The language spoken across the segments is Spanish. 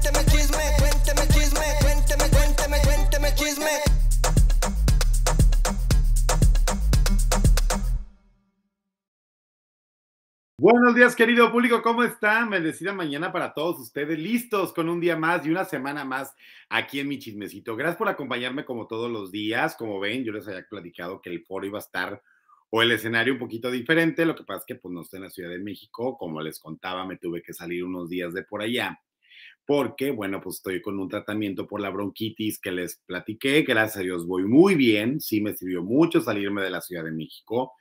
cuénteme chisme, cuénteme chisme, cuénteme, cuénteme, cuénteme chisme. Buenos días, querido público, ¿cómo están? Bendecida mañana para todos ustedes, listos con un día más y una semana más aquí en mi chismecito. Gracias por acompañarme como todos los días. Como ven, yo les había platicado que el foro iba a estar o el escenario un poquito diferente. Lo que pasa es que pues no estoy en la Ciudad de México, como les contaba, me tuve que salir unos días de por allá porque, bueno, pues estoy con un tratamiento por la bronquitis que les platiqué. Gracias a Dios voy muy bien. Sí me sirvió mucho salirme de la Ciudad de México.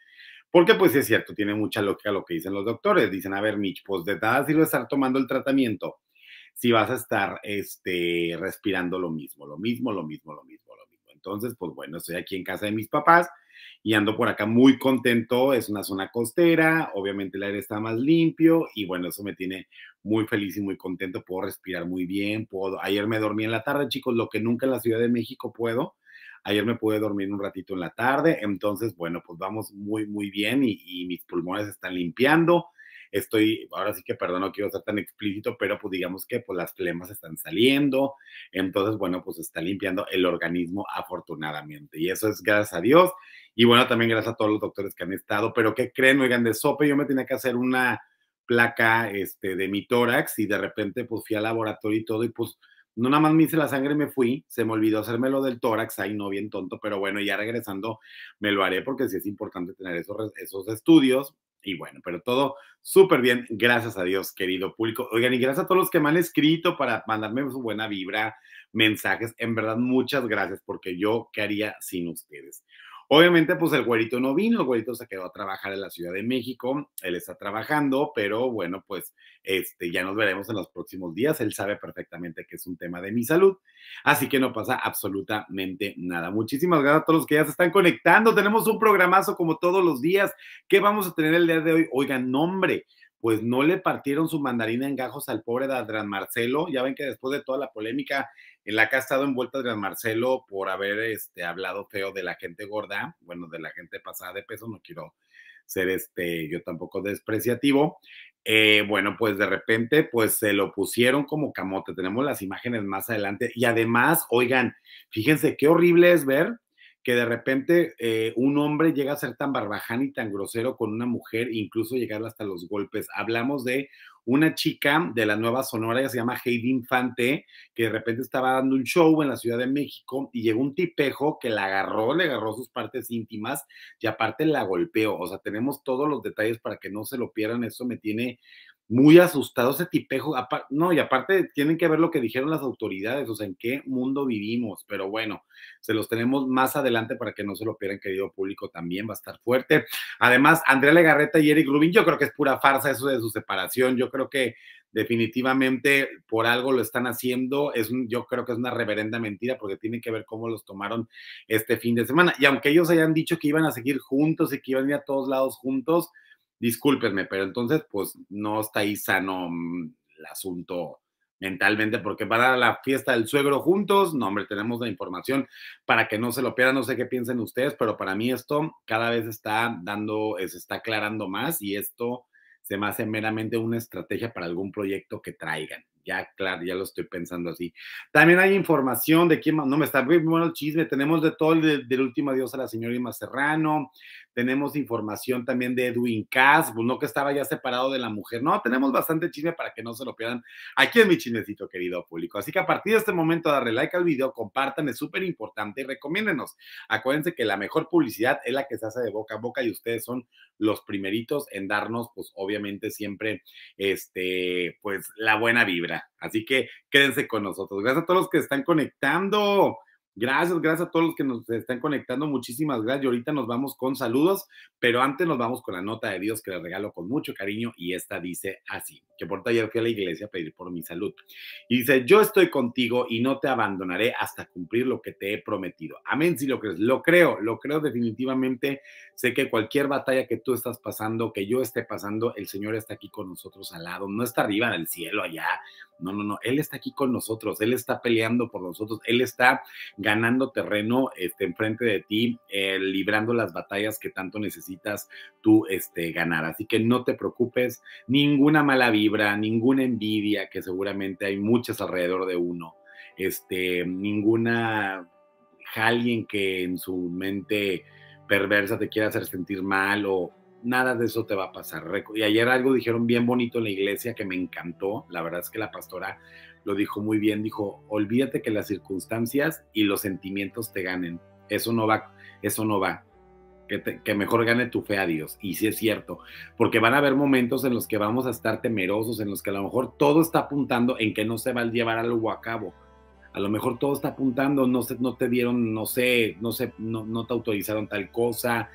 Porque, pues es cierto, tiene mucha lógica lo que dicen los doctores. Dicen, a ver, Mich, pues de nada sirve estar tomando el tratamiento si vas a estar este, respirando lo mismo, lo mismo, lo mismo, lo mismo, lo mismo. Entonces, pues bueno, estoy aquí en casa de mis papás y ando por acá muy contento. Es una zona costera, obviamente el aire está más limpio y bueno, eso me tiene muy feliz y muy contento. Puedo respirar muy bien. Puedo... Ayer me dormí en la tarde, chicos, lo que nunca en la Ciudad de México puedo. Ayer me pude dormir un ratito en la tarde, entonces, bueno, pues vamos muy, muy bien y, y mis pulmones están limpiando estoy, ahora sí que perdón, no quiero ser tan explícito, pero pues digamos que pues las flemas están saliendo, entonces bueno, pues está limpiando el organismo afortunadamente y eso es gracias a Dios y bueno, también gracias a todos los doctores que han estado, pero ¿qué creen? Oigan, de sope yo me tenía que hacer una placa este, de mi tórax y de repente pues fui al laboratorio y todo y pues no nada más me hice la sangre y me fui, se me olvidó hacerme lo del tórax, ahí no bien tonto, pero bueno, ya regresando me lo haré porque sí es importante tener esos, esos estudios y bueno, pero todo súper bien, gracias a Dios, querido público. Oigan, y gracias a todos los que me han escrito para mandarme su buena vibra, mensajes, en verdad, muchas gracias, porque yo, ¿qué haría sin ustedes? Obviamente, pues el güerito no vino, el güerito se quedó a trabajar en la Ciudad de México, él está trabajando, pero bueno, pues este, ya nos veremos en los próximos días, él sabe perfectamente que es un tema de mi salud, así que no pasa absolutamente nada. Muchísimas gracias a todos los que ya se están conectando, tenemos un programazo como todos los días, ¿qué vamos a tener el día de hoy? Oigan, nombre pues no le partieron su mandarina en gajos al pobre de Adrián Marcelo. Ya ven que después de toda la polémica en la que ha estado envuelta Adrián Marcelo por haber este, hablado feo de la gente gorda, bueno, de la gente pasada de peso, no quiero ser este, yo tampoco despreciativo. Eh, bueno, pues de repente, pues se lo pusieron como camote. Tenemos las imágenes más adelante. Y además, oigan, fíjense qué horrible es ver que de repente eh, un hombre llega a ser tan barbaján y tan grosero con una mujer, incluso llegar hasta los golpes. Hablamos de una chica de la Nueva Sonora, que se llama Heidi Infante, que de repente estaba dando un show en la Ciudad de México y llegó un tipejo que la agarró, le agarró sus partes íntimas y aparte la golpeó. O sea, tenemos todos los detalles para que no se lo pierdan. Eso me tiene muy asustado ese tipejo. No, y aparte tienen que ver lo que dijeron las autoridades, o sea, en qué mundo vivimos. Pero bueno, se los tenemos más adelante para que no se lo pierdan, querido público, también va a estar fuerte. Además, Andrea Legarreta y Eric Rubin, yo creo que es pura farsa eso de su separación. Yo creo que definitivamente por algo lo están haciendo. Es un, yo creo que es una reverenda mentira porque tienen que ver cómo los tomaron este fin de semana. Y aunque ellos hayan dicho que iban a seguir juntos y que iban a ir a todos lados juntos, discúlpenme, pero entonces pues no está ahí sano mm, el asunto mentalmente, porque para la fiesta del suegro juntos, no, hombre, tenemos la información para que no se lo pierdan, no sé qué piensen ustedes, pero para mí esto cada vez está dando, eh, se está aclarando más y esto se me hace meramente una estrategia para algún proyecto que traigan ya, claro, ya lo estoy pensando así. También hay información de quién más, no me está muy bueno el chisme, tenemos de todo el del último adiós a la señora Irma Serrano, tenemos información también de Edwin Cass, pues, no que estaba ya separado de la mujer, no, tenemos bastante chisme para que no se lo pierdan aquí es mi chismecito, querido público. Así que a partir de este momento, darle like al video, compartan, es súper importante y recomiéndenos. Acuérdense que la mejor publicidad es la que se hace de boca a boca y ustedes son los primeritos en darnos, pues obviamente siempre, este, pues la buena vibra. Así que quédense con nosotros. Gracias a todos los que están conectando. Gracias, gracias a todos los que nos están conectando. Muchísimas gracias. Y ahorita nos vamos con saludos, pero antes nos vamos con la nota de Dios que le regalo con mucho cariño. Y esta dice así: que por taller que a la iglesia a pedir por mi salud. Y dice: Yo estoy contigo y no te abandonaré hasta cumplir lo que te he prometido. Amén, si lo crees. Lo creo, lo creo definitivamente. Sé que cualquier batalla que tú estás pasando, que yo esté pasando, el Señor está aquí con nosotros al lado. No está arriba del cielo, allá no, no, no, Él está aquí con nosotros, Él está peleando por nosotros, Él está ganando terreno este, enfrente de ti, eh, librando las batallas que tanto necesitas tú este, ganar. Así que no te preocupes, ninguna mala vibra, ninguna envidia, que seguramente hay muchas alrededor de uno, este, ninguna alguien que en su mente perversa te quiera hacer sentir mal o, nada de eso te va a pasar. Y ayer algo dijeron bien bonito en la iglesia que me encantó. La verdad es que la pastora lo dijo muy bien. Dijo, olvídate que las circunstancias y los sentimientos te ganen. Eso no va, eso no va. Que, mejor gane tu fe a Dios. Y sí es cierto, porque van a haber momentos en los que vamos a estar temerosos, en los que a lo mejor todo está apuntando en que no se va a llevar algo a cabo a lo mejor todo está apuntando, no, te dieron, no sé, no te autorizaron tal cosa,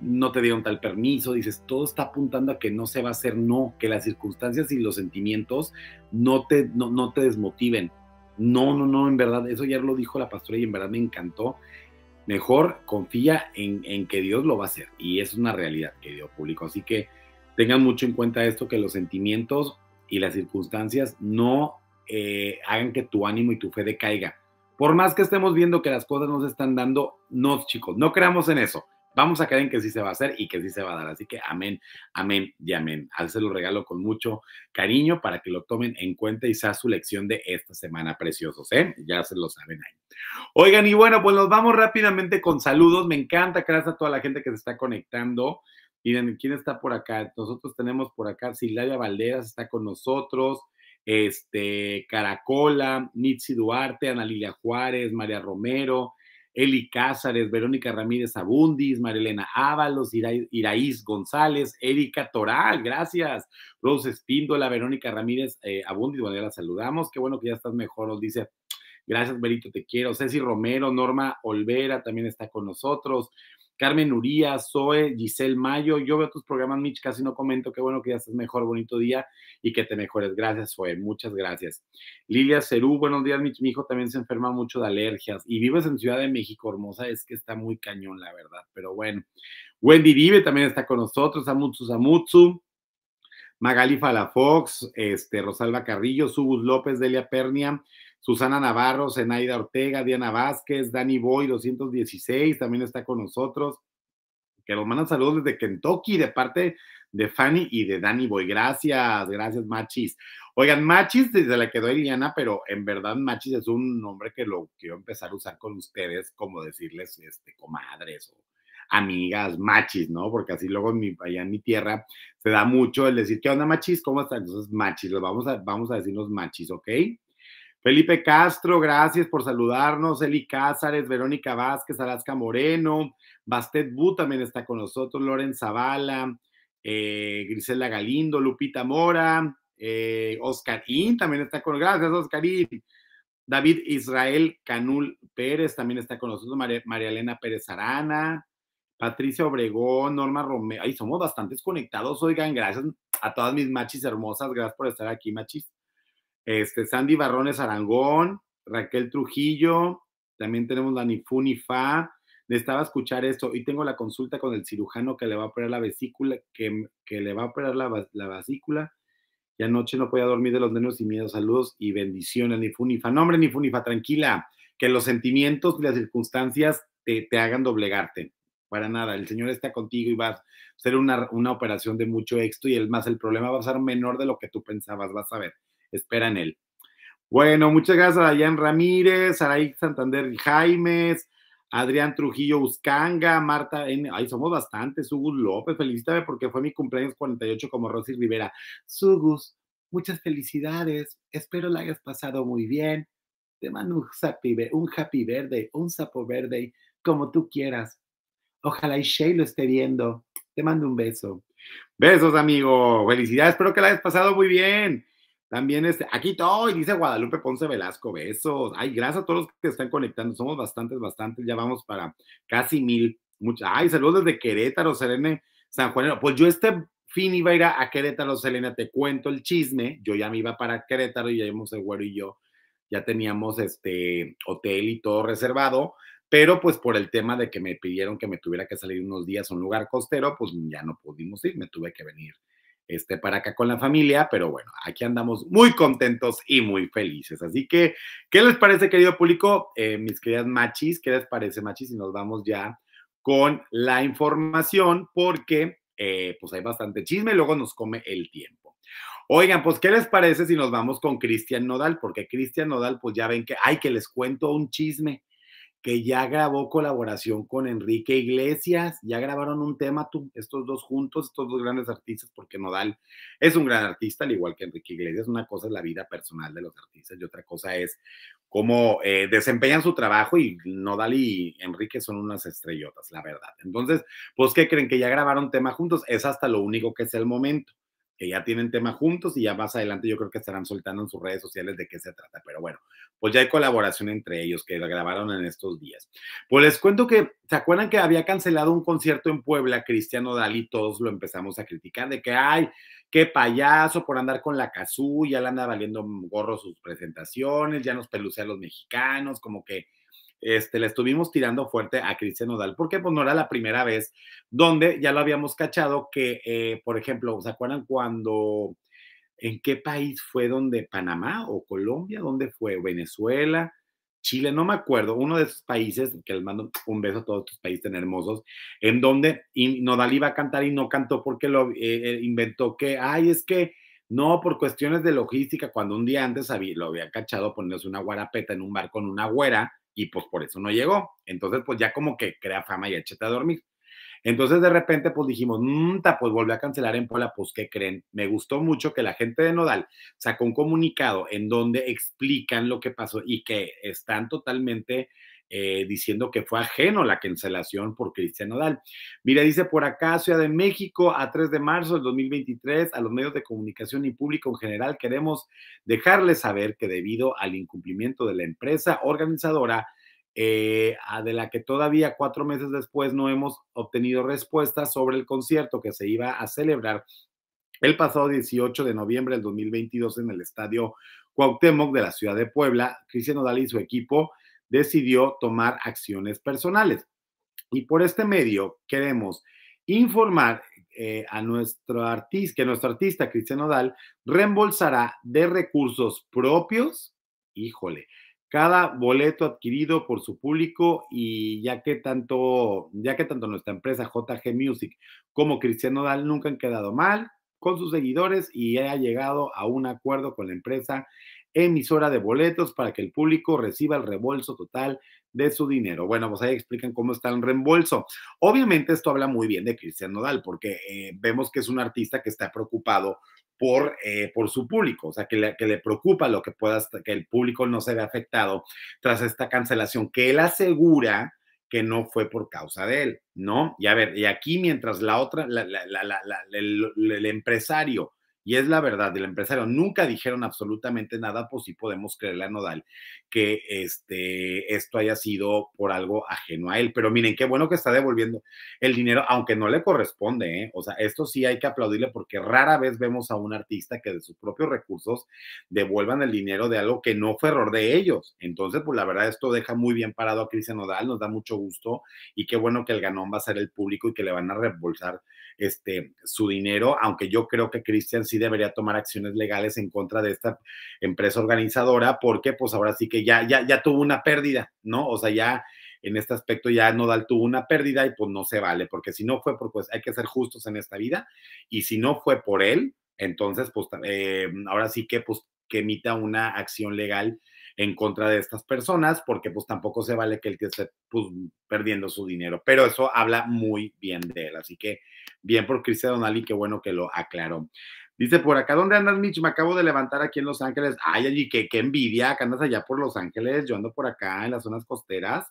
no te dieron tal permiso, dices, todo está apuntando a que no se va a hacer, no, que las circunstancias y los sentimientos no te, desmotiven. No, no, no, en verdad, eso ya lo dijo la pastora y en verdad me encantó. Mejor confía en, en que Dios lo va a hacer y es una realidad, que dio público. Así que tengan mucho en cuenta esto, que los sentimientos y las circunstancias no eh, hagan que tu ánimo y tu fe decaiga. Por más que estemos viendo que las cosas nos están dando, no, chicos, no creamos en eso. Vamos a creer que sí se va a hacer y que sí se va a dar. Así que amén, amén y amén. Al se lo regalo con mucho cariño para que lo tomen en cuenta y sea su lección de esta semana, preciosos, ¿eh? Ya se lo saben ahí. Oigan, y bueno, pues nos vamos rápidamente con saludos. Me encanta, gracias a toda la gente que se está conectando. Miren, ¿quién está por acá? Nosotros tenemos por acá, Silvia Valderas está con nosotros este, Caracola, Nitsi Duarte, Ana Lilia Juárez, María Romero, Eli Cázares, Verónica Ramírez Abundis, Marilena Ábalos, Iraíz González, Erika Toral, gracias, Rose Espíndola, Verónica Ramírez eh, Abundis, bueno, ya la saludamos, qué bueno que ya estás mejor, nos dice Gracias, Berito, te quiero. Ceci Romero, Norma Olvera también está con nosotros. Carmen Uría, Zoe, Giselle Mayo. Yo veo tus programas, Mitch, casi no comento. Qué bueno que ya estás mejor, bonito día y que te mejores. Gracias, Zoe, muchas gracias. Lilia Cerú, buenos días, Mitch. Mi hijo también se enferma mucho de alergias y vives en Ciudad de México, hermosa. Es que está muy cañón, la verdad, pero bueno. Wendy Vive también está con nosotros, Amutsu Samutsu. Magali Falafox, este, Rosalba Carrillo, Subus López, Delia Pernia, Susana Navarro, Zenaida Ortega, Diana Vázquez, Dani Boy 216 también está con nosotros. Que nos mandan saludos desde Kentucky de parte de Fanny y de Dani Boy. Gracias, gracias, Machis. Oigan, Machis se la quedó Eliana, pero en verdad Machis es un nombre que lo quiero empezar a usar con ustedes, como decirles este, comadres o amigas, machis, ¿no? Porque así luego allá en mi tierra se da mucho el decir, ¿qué onda, machis? ¿Cómo están? Entonces, machis, vamos a, vamos a decirnos machis, ¿ok? Felipe Castro, gracias por saludarnos. Eli Cázares, Verónica Vázquez, Alaska Moreno, Bastet Bu también está con nosotros, Loren Zavala, eh, Grisela Galindo, Lupita Mora, eh, Oscarín también está con nosotros. Gracias, Oscarín. David Israel Canul Pérez también está con nosotros, María, Elena Pérez Arana, Patricia Obregón, Norma Romero. Ay, somos bastantes conectados, oigan, gracias a todas mis machis hermosas, gracias por estar aquí, machis este, Sandy Barrones Arangón, Raquel Trujillo, también tenemos la Nifunifa Funifa. Necesitaba escuchar esto y tengo la consulta con el cirujano que le va a operar la vesícula, que, le va a operar la, la vesícula. Y anoche no podía dormir de los nervios y miedo, Saludos y bendiciones, a No, hombre, ni tranquila. Que los sentimientos y las circunstancias te, hagan doblegarte para nada. El Señor está contigo y va a ser una, operación de mucho éxito y el más el problema va a ser menor de lo que tú pensabas, vas a ver esperan él. Bueno, muchas gracias a Dayan Ramírez, Araí Santander Jaimes, Adrián Trujillo Uscanga, Marta ahí somos bastantes. Sugus López, felicítame porque fue mi cumpleaños 48 como Rosy Rivera. Sugus, muchas felicidades. Espero la hayas pasado muy bien. Te mando un happy, un verde, un sapo verde, como tú quieras. Ojalá y Shay lo esté viendo. Te mando un beso. Besos, amigo. Felicidades. Espero que la hayas pasado muy bien. También este, aquí todo, dice Guadalupe Ponce Velasco, besos. Ay, gracias a todos los que están conectando, somos bastantes, bastantes, ya vamos para casi mil. ay, saludos desde Querétaro, Selene San Juan, Pues yo este fin iba a ir a, Querétaro, Selena, te cuento el chisme. Yo ya me iba para Querétaro y ya íbamos el y yo. Ya teníamos este hotel y todo reservado, pero pues por el tema de que me pidieron que me tuviera que salir unos días a un lugar costero, pues ya no pudimos ir, me tuve que venir este, para acá con la familia, pero bueno, aquí andamos muy contentos y muy felices. Así que, ¿qué les parece, querido público? Eh, mis queridas machis, ¿qué les parece, machis? Y nos vamos ya con la información, porque eh, pues hay bastante chisme y luego nos come el tiempo. Oigan, pues, ¿qué les parece si nos vamos con Cristian Nodal? Porque Cristian Nodal, pues ya ven que, ay, que les cuento un chisme que ya grabó colaboración con Enrique Iglesias, ya grabaron un tema estos dos juntos, estos dos grandes artistas, porque Nodal es un gran artista, al igual que Enrique Iglesias, una cosa es la vida personal de los artistas y otra cosa es cómo eh, desempeñan su trabajo y Nodal y Enrique son unas estrellotas, la verdad. Entonces, pues, ¿qué creen que ya grabaron tema juntos? Es hasta lo único que es el momento que ya tienen tema juntos y ya más adelante yo creo que estarán soltando en sus redes sociales de qué se trata. Pero bueno, pues ya hay colaboración entre ellos que grabaron en estos días. Pues les cuento que, ¿se acuerdan que había cancelado un concierto en Puebla, Cristiano Dalí? Todos lo empezamos a criticar de que, ay, qué payaso por andar con la cazú, ya le anda valiendo gorro sus presentaciones, ya nos pelucea a los mexicanos, como que este, le estuvimos tirando fuerte a Cristian Nodal, porque pues no era la primera vez donde ya lo habíamos cachado que, eh, por ejemplo, ¿se acuerdan cuando, en qué país fue donde Panamá o Colombia, dónde fue, Venezuela? Chile, no me acuerdo, uno de esos países, que les mando un beso a todos estos países tan hermosos, en donde Nodal iba a cantar y no cantó porque lo eh, eh, inventó que, ay, es que no, por cuestiones de logística, cuando un día antes lo había cachado poniéndose una guarapeta en un bar con una güera, y pues por eso no llegó. Entonces, pues ya como que crea fama y échate a dormir. Entonces, de repente, pues dijimos, mmm, pues volvió a cancelar en pola, pues ¿qué creen? Me gustó mucho que la gente de Nodal sacó un comunicado en donde explican lo que pasó y que están totalmente eh, diciendo que fue ajeno la cancelación por Cristian Nodal. Mira, dice por acá, Ciudad de México, a 3 de marzo del 2023, a los medios de comunicación y público en general queremos dejarles saber que debido al incumplimiento de la empresa organizadora, eh, de la que todavía cuatro meses después no hemos obtenido respuesta sobre el concierto que se iba a celebrar el pasado 18 de noviembre del 2022 en el Estadio Cuauhtémoc de la ciudad de Puebla. Cristian Odal y su equipo decidió tomar acciones personales. Y por este medio queremos informar eh, a nuestro artista, que nuestro artista Cristian Odal reembolsará de recursos propios, híjole, cada boleto adquirido por su público y ya que tanto, ya que tanto nuestra empresa JG Music como Cristian Nodal nunca han quedado mal con sus seguidores y ha llegado a un acuerdo con la empresa emisora de boletos para que el público reciba el reembolso total de su dinero. Bueno, pues ahí explican cómo está el reembolso. Obviamente esto habla muy bien de Cristian Nodal, porque eh, vemos que es un artista que está preocupado por, eh, por su público, o sea, que le, preocupa lo que pueda, que el público no se vea afectado tras esta cancelación, que él asegura que no fue por causa de él, ¿no? Y a ver, y aquí mientras la otra, el empresario y es la verdad del empresario, nunca dijeron absolutamente nada, pues sí podemos creerle a Nodal que este, esto haya sido por algo ajeno a él. Pero miren, qué bueno que está devolviendo el dinero, aunque no le corresponde, ¿eh? o sea, esto sí hay que aplaudirle porque rara vez vemos a un artista que de sus propios recursos devuelvan el dinero de algo que no fue error de ellos. Entonces, pues la verdad, esto deja muy bien parado a Cristian Nodal, nos da mucho gusto y qué bueno que el ganón va a ser el público y que le van a reembolsar este, su dinero, aunque yo creo que Cristian sí debería tomar acciones legales en contra de esta empresa organizadora, porque pues ahora sí que ya, ya, tuvo una pérdida, ¿no? O sea, ya en este aspecto ya Nodal tuvo una pérdida y pues no se vale, porque si no fue por, pues hay que ser justos en esta vida, y si no fue por él, entonces pues eh, ahora sí que pues que emita una acción legal en contra de estas personas, porque pues tampoco se vale que el que esté pues, perdiendo su dinero. Pero eso habla muy bien de él. Así que bien por Cristian Donali, qué bueno que lo aclaró. Dice por acá, ¿dónde andas, Mitch? Me acabo de levantar aquí en Los Ángeles. Ay, allí, que qué envidia, que andas allá por Los Ángeles. Yo ando por acá en las zonas costeras.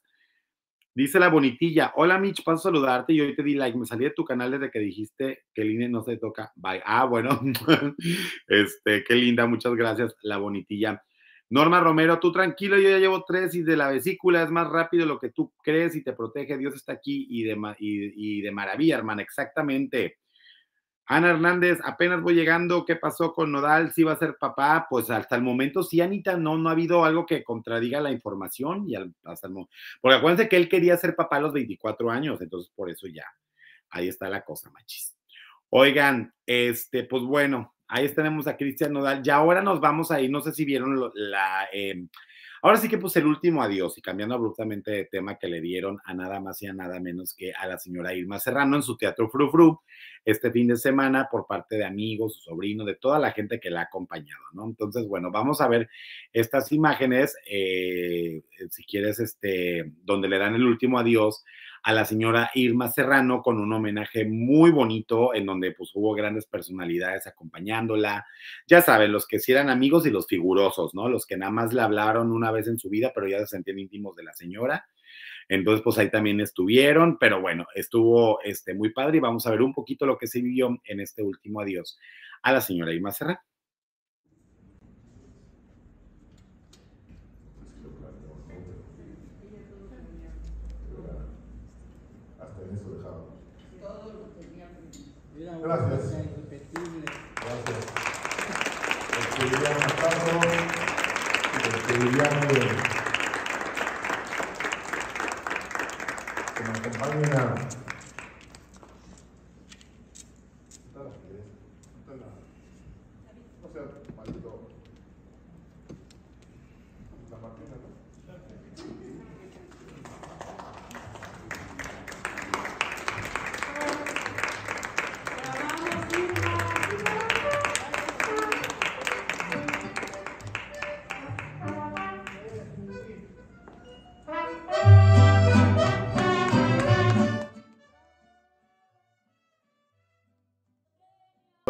Dice la bonitilla, hola Mitch, paso a saludarte y hoy te di like, me salí de tu canal desde que dijiste que el INE no se toca, bye. Ah, bueno, este, qué linda, muchas gracias, la bonitilla. Norma Romero, tú tranquilo, yo ya llevo tres y de la vesícula es más rápido lo que tú crees y te protege. Dios está aquí y de, y, de maravilla, hermana, exactamente. Ana Hernández, apenas voy llegando, ¿qué pasó con Nodal? ¿Si ¿Sí va a ser papá? Pues hasta el momento sí, Anita, no, no ha habido algo que contradiga la información y hasta el Porque acuérdense que él quería ser papá a los 24 años, entonces por eso ya, ahí está la cosa, machis. Oigan, este, pues bueno, Ahí tenemos a Cristian Nodal. Ya ahora nos vamos ir, No sé si vieron la. Em, ahora sí que pues el último adiós y cambiando abruptamente de tema que le dieron a nada más y a nada menos que a la señora Irma Serrano en su teatro Fru Fru este fin de semana por parte de amigos, su sobrino, de toda la gente que la ha acompañado, ¿no? Entonces, bueno, vamos a ver estas imágenes, eh, si quieres, este, donde le dan el último adiós a la señora Irma Serrano con un homenaje muy bonito en donde pues hubo grandes personalidades acompañándola. Ya saben, los que sí eran amigos y los figurosos, ¿no? Los que nada más le hablaron una vez en su vida, pero ya se sentían íntimos de la señora. Entonces, pues ahí también estuvieron, pero bueno, estuvo este, muy padre y vamos a ver un poquito lo que se vivió en este último adiós a la señora Irma Serrano. Gracias.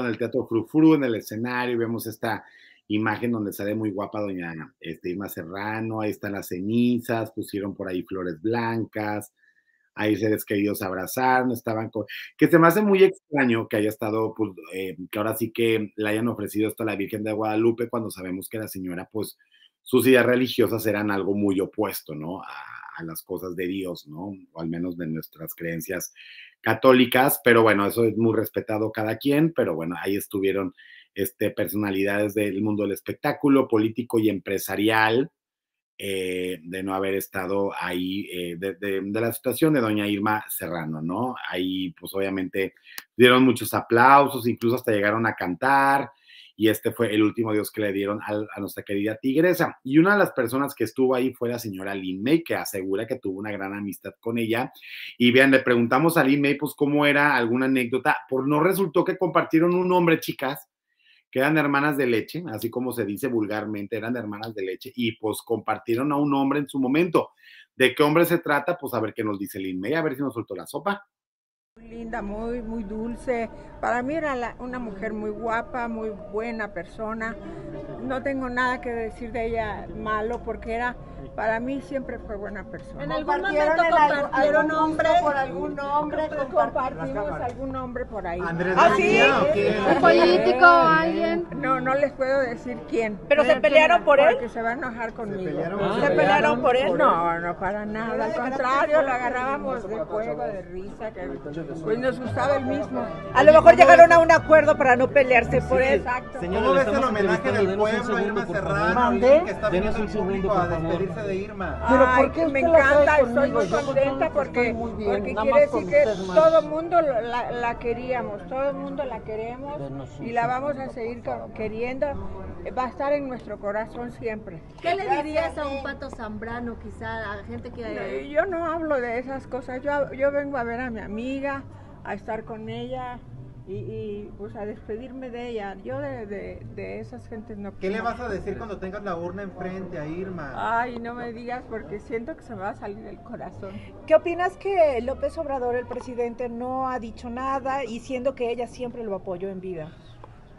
en el Teatro Fru, en el escenario, vemos esta imagen donde sale muy guapa doña este, Irma Serrano, ahí están las cenizas, pusieron por ahí flores blancas, ahí seres queridos abrazaron, estaban Que se me hace muy extraño que haya estado, pues, eh, que ahora sí que le hayan ofrecido hasta a la Virgen de Guadalupe cuando sabemos que la señora, pues, sus ideas religiosas eran algo muy opuesto, ¿no? A, a las cosas de Dios, ¿no? O al menos de nuestras creencias católicas, pero bueno, eso es muy respetado cada quien, pero bueno, ahí estuvieron este, personalidades del mundo del espectáculo, político y empresarial, eh, de no haber estado ahí, eh, de, la situación de doña Irma Serrano, ¿no? Ahí pues obviamente dieron muchos aplausos, incluso hasta llegaron a cantar, y este fue el último dios que le dieron a, nuestra querida tigresa. Y una de las personas que estuvo ahí fue la señora Lin May, que asegura que tuvo una gran amistad con ella. Y vean, le preguntamos a Lin May, pues, cómo era alguna anécdota. Por no resultó que compartieron un hombre, chicas, que eran hermanas de leche, así como se dice vulgarmente, eran hermanas de leche, y pues compartieron a un hombre en su momento. ¿De qué hombre se trata? Pues a ver qué nos dice Lin May, a ver si nos soltó la sopa. Linda, muy, muy dulce. Para mí era una mujer muy guapa, muy buena persona. No tengo nada que decir de ella malo porque era para mí siempre fue buena persona. En algún momento compartieron nombre por algún nombre, compartimos algún nombre por ahí. Andrés ¿Ah, ¿Un político o alguien? No, no les puedo decir quién. ¿Pero se pelearon por él? Porque se va a enojar conmigo. Ah, ¿Se pelearon, por él? No, no, para nada. Al contrario, lo agarrábamos de juego, de risa, que pues nos gustaba el mismo. A lo mejor llegaron a un acuerdo para no pelearse por él. Exacto. no ves el homenaje del pueblo a Irma Serrano? ¿Mandé? Que está el de Irma. ¿Pero por me encanta, estoy muy contenta porque, porque quiere decir que todo el mundo la, la, queríamos, todo el mundo la queremos y la vamos a seguir queriendo. Va a estar en nuestro corazón siempre. ¿Qué le dirías a un eh. pato zambrano, quizá, a gente que... yo no hablo de esas cosas, yo, yo vengo a ver a mi amiga, a estar con ella, y, pues a despedirme de ella. Yo de, de, esas gentes no ¿Qué le vas a decir cuando tengas la urna enfrente a Irma? Ay, no me digas porque siento que se me va a salir el corazón. ¿Qué opinas que López Obrador, el presidente, no ha dicho nada y siendo que ella siempre lo apoyó en vida?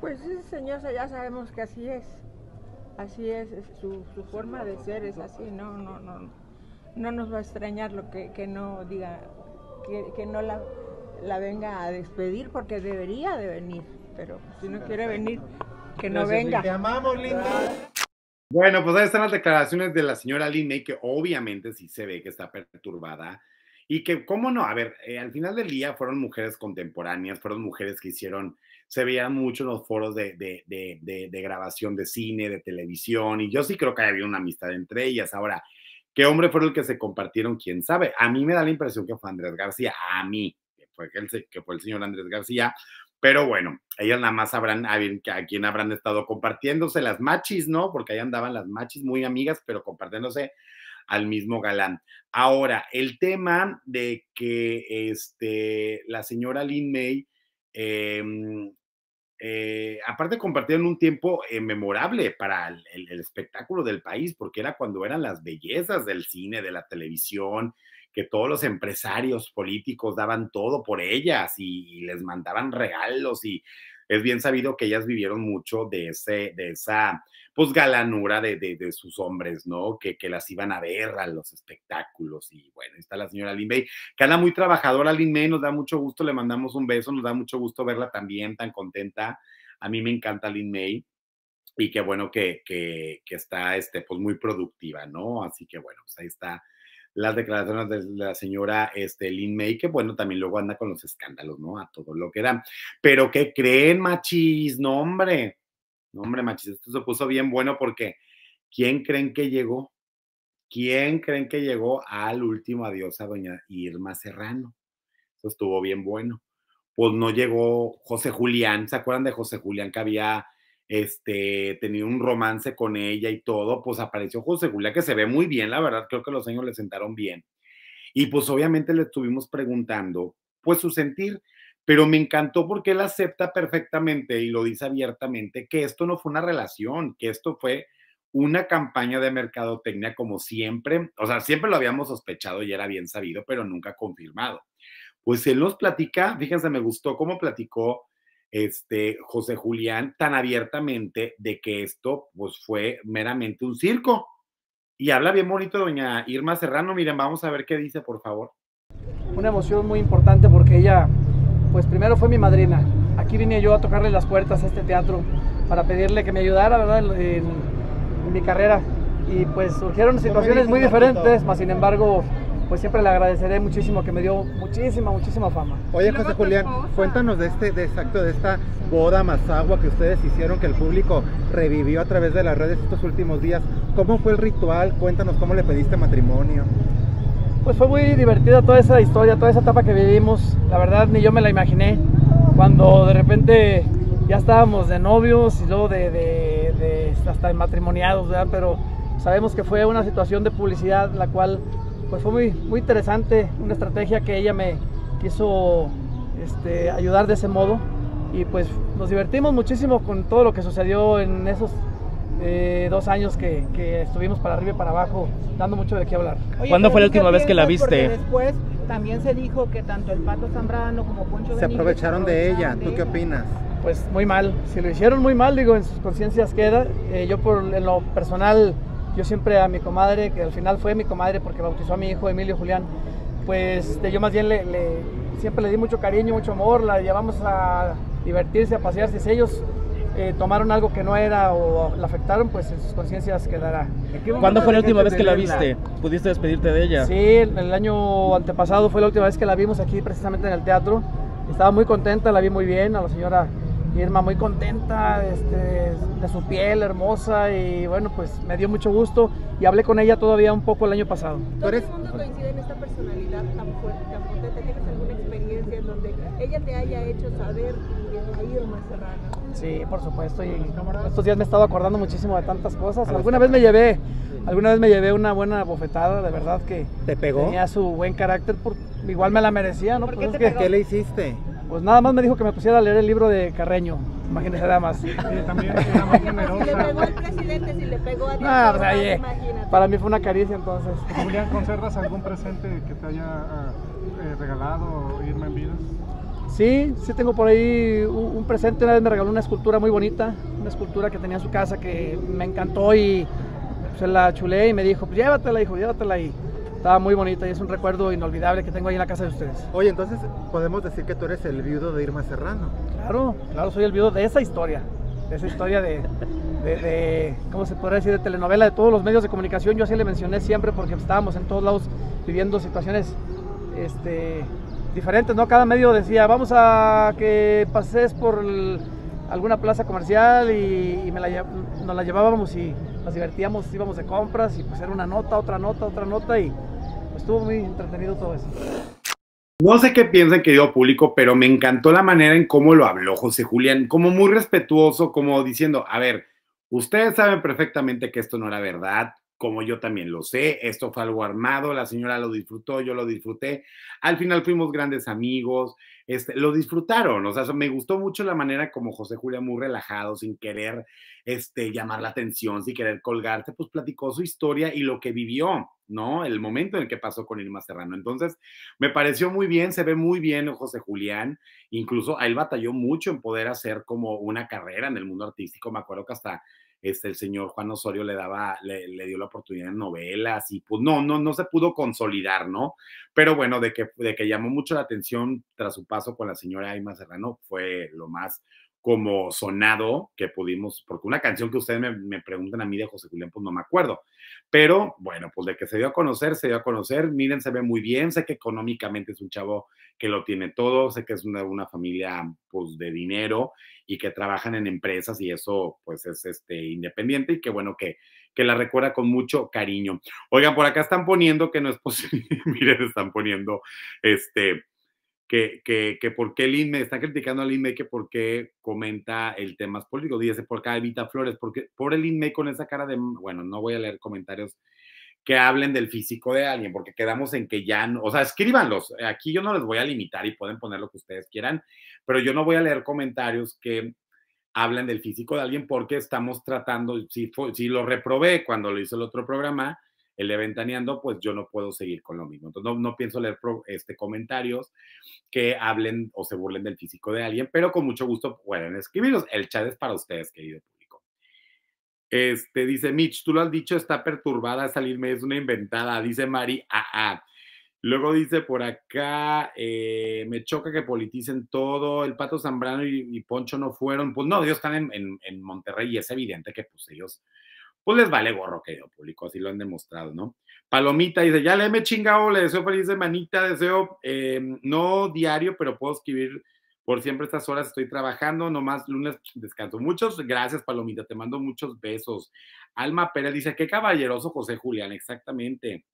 Pues esa señora ya sabemos que así es. Así es, su, su, forma de ser es así, no, no, no. No nos va a extrañar lo que, que no diga, que, que no la la venga a despedir porque debería de venir, pero si no quiere venir, que no venga. Te amamos, linda. Bueno, pues ahí están las declaraciones de la señora Linney, que obviamente sí se ve que está perturbada. Y que, ¿cómo no? A ver, eh, al final del día fueron mujeres contemporáneas, fueron mujeres que hicieron, se veían mucho en los foros de, de, de, de, grabación de cine, de televisión, y yo sí creo que había una amistad entre ellas. Ahora, ¿qué hombre fue el que se compartieron? ¿Quién sabe? A mí me da la impresión que fue Andrés García, a mí, fue, el, que fue el señor Andrés García. Pero bueno, ellas nada más sabrán a, quién habrán estado compartiéndose las machis, ¿no? Porque ahí andaban las machis muy amigas, pero compartiéndose al mismo galán. Ahora, el tema de que este, la señora Lin May, em, eh, aparte compartieron un tiempo eh, memorable para el, espectáculo del país, porque era cuando eran las bellezas del cine, de la televisión, que todos los empresarios políticos daban todo por ellas y, les mandaban regalos y es bien sabido que ellas vivieron mucho de, ese, de esa, pues, galanura de, sus hombres, ¿no? Que, las iban a ver a los espectáculos. Y bueno, está la señora Lin May, que anda muy trabajadora, Lin May, nos da mucho gusto, le mandamos un beso, nos da mucho gusto verla también tan contenta. A mí me encanta Lin May y qué bueno que, que, que está, este, pues, muy productiva, ¿no? Así que bueno, pues, ahí está las declaraciones de la señora este, May, que bueno, también luego anda con los escándalos, ¿no? A todo lo que dan Pero ¿qué creen, machis? No, hombre. No, hombre, machis, esto se puso bien bueno porque ¿quién creen que llegó? ¿Quién creen que llegó al último adiós a doña Irma Serrano? Eso estuvo bien bueno. Pues no llegó José Julián, ¿se acuerdan de José Julián que había este, tenía un romance con ella y todo, pues apareció José Julia, que se ve muy bien, la verdad, creo que los años le sentaron bien. Y pues obviamente le estuvimos preguntando, pues su sentir, pero me encantó porque él acepta perfectamente y lo dice abiertamente que esto no fue una relación, que esto fue una campaña de mercadotecnia como siempre, o sea, siempre lo habíamos sospechado y era bien sabido, pero nunca confirmado. Pues él nos platica, fíjense, me gustó cómo platicó este, José Julián tan abiertamente de que esto pues, fue meramente un circo. Y habla bien bonito doña Irma Serrano. Miren, vamos a ver qué dice, por favor. Una emoción muy importante porque ella, pues primero fue mi madrina. Aquí vine yo a tocarle las puertas a este teatro para pedirle que me ayudara, ¿verdad? En, mi carrera. Y pues surgieron situaciones muy diferentes, más sin embargo pues siempre le agradeceré muchísimo que me dio muchísima, muchísima fama. Oye, José Julián, cuéntanos de este, de exacto, este de esta boda más agua que ustedes hicieron, que el público revivió a través de las redes estos últimos días. ¿Cómo fue el ritual? Cuéntanos cómo le pediste matrimonio. Pues fue muy divertida toda esa historia, toda esa etapa que vivimos. La verdad, ni yo me la imaginé. Cuando de repente ya estábamos de novios y luego de, de hasta matrimoniados, ¿verdad? Pero sabemos que fue una situación de publicidad la cual pues fue muy, muy interesante, una estrategia que ella me quiso este, ayudar de ese modo y pues nos divertimos muchísimo con todo lo que sucedió en esos eh, dos años que, que, estuvimos para arriba y para abajo, dando mucho de qué hablar. ¿Cuándo fue la última vez que la viste? Después también se dijo que tanto el Pato Zambrano como Poncho se aprovecharon de ella. ¿Tú qué opinas? Pues muy mal. Si lo hicieron muy mal, digo, en sus conciencias queda. Eh, yo por en lo personal yo siempre a mi comadre, que al final fue mi comadre porque bautizó a mi hijo Emilio Julián, pues yo más bien le, siempre le di mucho cariño, mucho amor, la llevamos a divertirse, a pasearse. Si ellos eh, tomaron algo que no era o la afectaron, pues en sus conciencias quedará. ¿Cuándo fue la última vez que la viste? ¿Pudiste despedirte de ella? Sí, el año antepasado fue la última vez que la vimos aquí precisamente en el teatro. Estaba muy contenta, la vi muy bien, a la señora Irma muy contenta este, de su piel hermosa y bueno, pues me dio mucho gusto y hablé con ella todavía un poco el año pasado. ¿Todo el mundo coincide en esta personalidad tan fuerte, tan potente? ¿Tienes alguna experiencia en donde ella te haya hecho saber que ha ido más serrano? Sí, por supuesto, y estos días me he estado acordando muchísimo de tantas cosas. Alguna vez me llevé, alguna vez me llevé una buena bofetada, de verdad que ¿Te pegó? tenía su buen carácter, igual me la merecía, ¿no? Pues ¿Qué le hiciste? Pues nada más me dijo que me pusiera a leer el libro de Carreño. Imagínese nada más. también era más generosa. Pues, si le pegó al presidente, si le pegó a Dios, pues, eh, Para mí fue una caricia entonces. Julián, ¿conservas algún presente que te haya ah, eh, regalado o irme en vidas? Sí, sí tengo por ahí un, presente. Una vez me regaló una escultura muy bonita, una escultura que tenía en su casa que me encantó y se la chulé y me dijo, pues llévatela, hijo, llévatela. Y estaba muy bonita y es un recuerdo inolvidable que tengo ahí en la casa de ustedes. Oye, entonces podemos decir que tú eres el viudo de Irma Serrano. Claro, claro, soy el viudo de esa historia, de esa historia de, de, ¿cómo se podría decir?, de telenovela, de todos los medios de comunicación. Yo así le mencioné siempre porque estábamos en todos lados viviendo situaciones este, diferentes, ¿no? Cada medio decía, vamos a que pases por el alguna plaza comercial y, la, nos la llevábamos y nos divertíamos, íbamos de compras y pues era una nota, otra nota, otra nota y pues, estuvo muy entretenido todo eso. No sé qué piensan, querido público, pero me encantó la manera en cómo lo habló José Julián, como muy respetuoso, como diciendo, a ver, ustedes saben perfectamente que esto no era verdad, como yo también lo sé, esto fue algo armado, la señora lo disfrutó, yo lo disfruté, al final fuimos grandes amigos, este, lo disfrutaron. O sea, me gustó mucho la manera como José Julián, muy relajado, sin querer este, llamar la atención, sin querer colgarte, pues platicó su historia y lo que vivió, ¿no? El momento en el que pasó con Irma Serrano. Entonces, me pareció muy bien, se ve muy bien José Julián. Incluso él batalló mucho en poder hacer como una carrera en el mundo artístico. Me acuerdo que hasta este, el señor Juan Osorio le daba, le, dio la oportunidad en novelas y pues no, no, no se pudo consolidar, ¿no? Pero bueno, de que, de que llamó mucho la atención tras su paso con la señora Aima Serrano fue lo más, como sonado que pudimos, porque una canción que ustedes me, preguntan a mí de José Julián, pues no me acuerdo. Pero bueno, pues de que se dio a conocer, se dio a conocer. Miren, se ve muy bien. Sé que económicamente es un chavo que lo tiene todo. Sé que es una, familia pues de dinero y que trabajan en empresas y eso pues es este independiente y que bueno que, que la recuerda con mucho cariño. Oigan, por acá están poniendo que no es posible. Miren, están poniendo este que, que, que por qué el INME, están criticando al INME que por qué comenta el tema político, Dice por cada Evita Flores, porque por el INME con esa cara de, bueno, no voy a leer comentarios que hablen del físico de alguien, porque quedamos en que ya, no, o sea, escríbanlos. Aquí yo no les voy a limitar y pueden poner lo que ustedes quieran, pero yo no voy a leer comentarios que hablen del físico de alguien porque estamos tratando, si, si lo reprobé cuando lo hice el otro programa, el de Ventaneando, pues yo no puedo seguir con lo mismo. Entonces, no, pienso leer este, comentarios que hablen o se burlen del físico de alguien, pero con mucho gusto pueden escribirlos. El chat es para ustedes, querido público. Este, dice Mitch, tú lo has dicho, está perturbada, salirme es una inventada. Dice Mari, ah, Luego dice por acá, eh, me choca que politicen todo, el Pato Zambrano y, Poncho no fueron, pues no, ellos están en, en, Monterrey y es evidente que pues ellos pues les vale gorro que yo público, así lo han demostrado, ¿no? Palomita dice, ya le me chingado, le deseo feliz de manita, deseo, eh, no diario, pero puedo escribir por siempre estas horas, estoy trabajando, nomás lunes descanso. Muchas gracias, Palomita, te mando muchos besos. Alma Pérez dice, qué caballeroso José Julián, exactamente.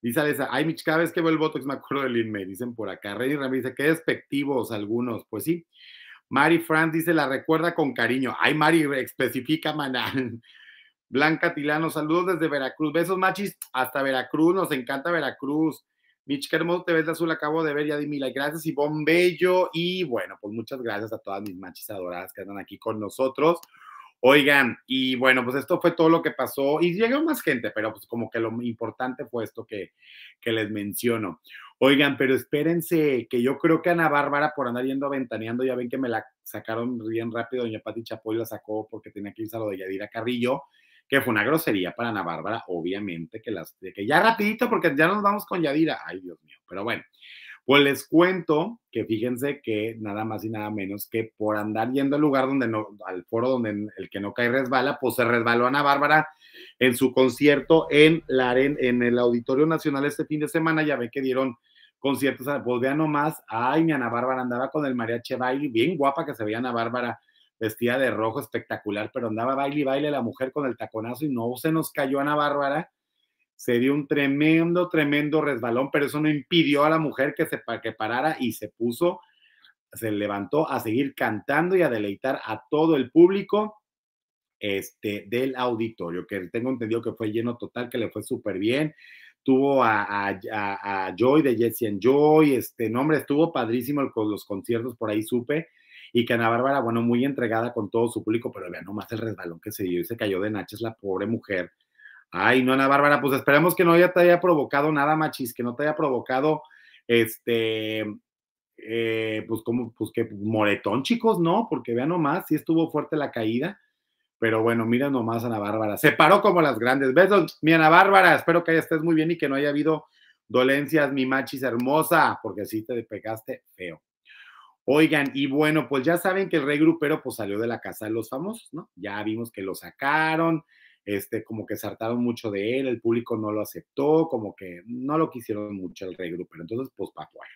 Dice Alessa, ay, Mich, cada vez que veo el Botox me acuerdo del INME, dicen por acá. Rey Ramírez dice, qué despectivos algunos, pues sí. Mari Franz dice, la recuerda con cariño. Ay, Mari, especifica, maná. Blanca Tilano, saludos desde Veracruz. Besos, machis, hasta Veracruz. Nos encanta Veracruz. Mich, qué hermoso te ves de azul. Acabo de ver ya di mil Gracias, Y Bombello, Y bueno, pues muchas gracias a todas mis machis adoradas que andan aquí con nosotros. Oigan, y bueno, pues esto fue todo lo que pasó. Y llegó más gente, pero pues como que lo importante fue esto que, que les menciono. Oigan, pero espérense, que yo creo que Ana Bárbara, por andar yendo aventaneando, ya ven que me la sacaron bien rápido, doña Pati Chapoy la sacó porque tenía que irse a lo de Yadira Carrillo que fue una grosería para Ana Bárbara, obviamente, que las, que ya rapidito, porque ya nos vamos con Yadira, ay Dios mío, pero bueno, pues les cuento que fíjense que nada más y nada menos que por andar yendo al lugar donde no, al foro donde el que no cae resbala, pues se resbaló Ana Bárbara en su concierto en, la, en, el Auditorio Nacional este fin de semana, ya ve que dieron conciertos, pues vean nomás, ay, mi Ana Bárbara andaba con el María baile, bien guapa que se veía Ana Bárbara, vestía de rojo espectacular, pero andaba baile y baile la mujer con el taconazo y no se nos cayó Ana Bárbara. Se dio un tremendo, tremendo resbalón, pero eso no impidió a la mujer que se que parara y se puso, se levantó a seguir cantando y a deleitar a todo el público este, del auditorio, que tengo entendido que fue lleno total, que le fue súper bien. Tuvo a, Joy de Jessie and Joy, este nombre, estuvo padrísimo con los conciertos, por ahí supe y que Ana Bárbara, bueno, muy entregada con todo su público, pero vean nomás el resbalón que se dio y se cayó de nachas la pobre mujer. Ay, no, Ana Bárbara, pues esperemos que no haya, te haya provocado nada, machis, que no te haya provocado, este, eh, pues como, pues que moretón, chicos, ¿no? Porque vean nomás, sí estuvo fuerte la caída. Pero bueno, mira nomás Ana Bárbara. Se paró como las grandes. besos, Mi Ana Bárbara, espero que estés muy bien y que no haya habido dolencias, mi machis hermosa, porque si te pegaste feo. Oigan, y bueno, pues ya saben que el rey grupero pues salió de la casa de los famosos, ¿no? Ya vimos que lo sacaron, este, como que saltaron mucho de él, el público no lo aceptó, como que no lo quisieron mucho el rey grupero. Entonces, pues papuá.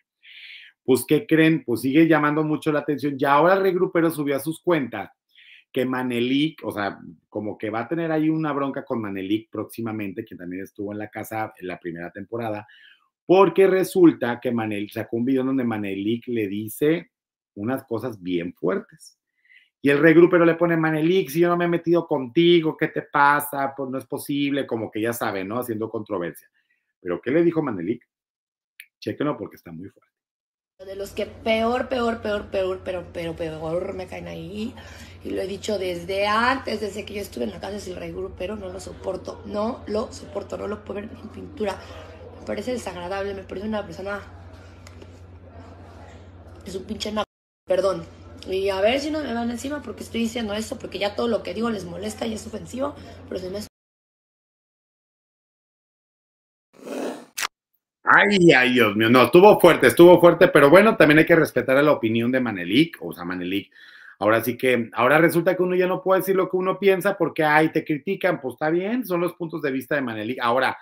Pues, ¿qué creen? Pues sigue llamando mucho la atención. ya ahora el rey grupero subió a sus cuentas que Manelik, o sea, como que va a tener ahí una bronca con Manelik próximamente, quien también estuvo en la casa en la primera temporada, porque resulta que Manelik sacó un video donde Manelik le dice unas cosas bien fuertes. Y el regrupero le pone, Manelik, si yo no me he metido contigo, ¿qué te pasa? Pues no es posible, como que ya sabe, ¿no? Haciendo controversia. Pero ¿qué le dijo Manelik? Chéquenlo porque está muy fuerte. De los que peor, peor, peor, peor, pero, pero peor me caen ahí. Y lo he dicho desde antes, desde que yo estuve en la casa, es el rey no lo soporto, no lo soporto, no lo puedo ver en pintura. Me parece desagradable, me parece una persona... Es un pinche Perdón. Y a ver si no me van encima porque estoy diciendo eso, porque ya todo lo que digo les molesta y es ofensivo, pero se me Ay, ay, Dios mío, no, estuvo fuerte, estuvo fuerte, pero bueno, también hay que respetar a la opinión de Manelik, o sea, Manelik. Ahora sí que, ahora resulta que uno ya no puede decir lo que uno piensa porque, ay, te critican, pues está bien, son los puntos de vista de Manelik. Ahora,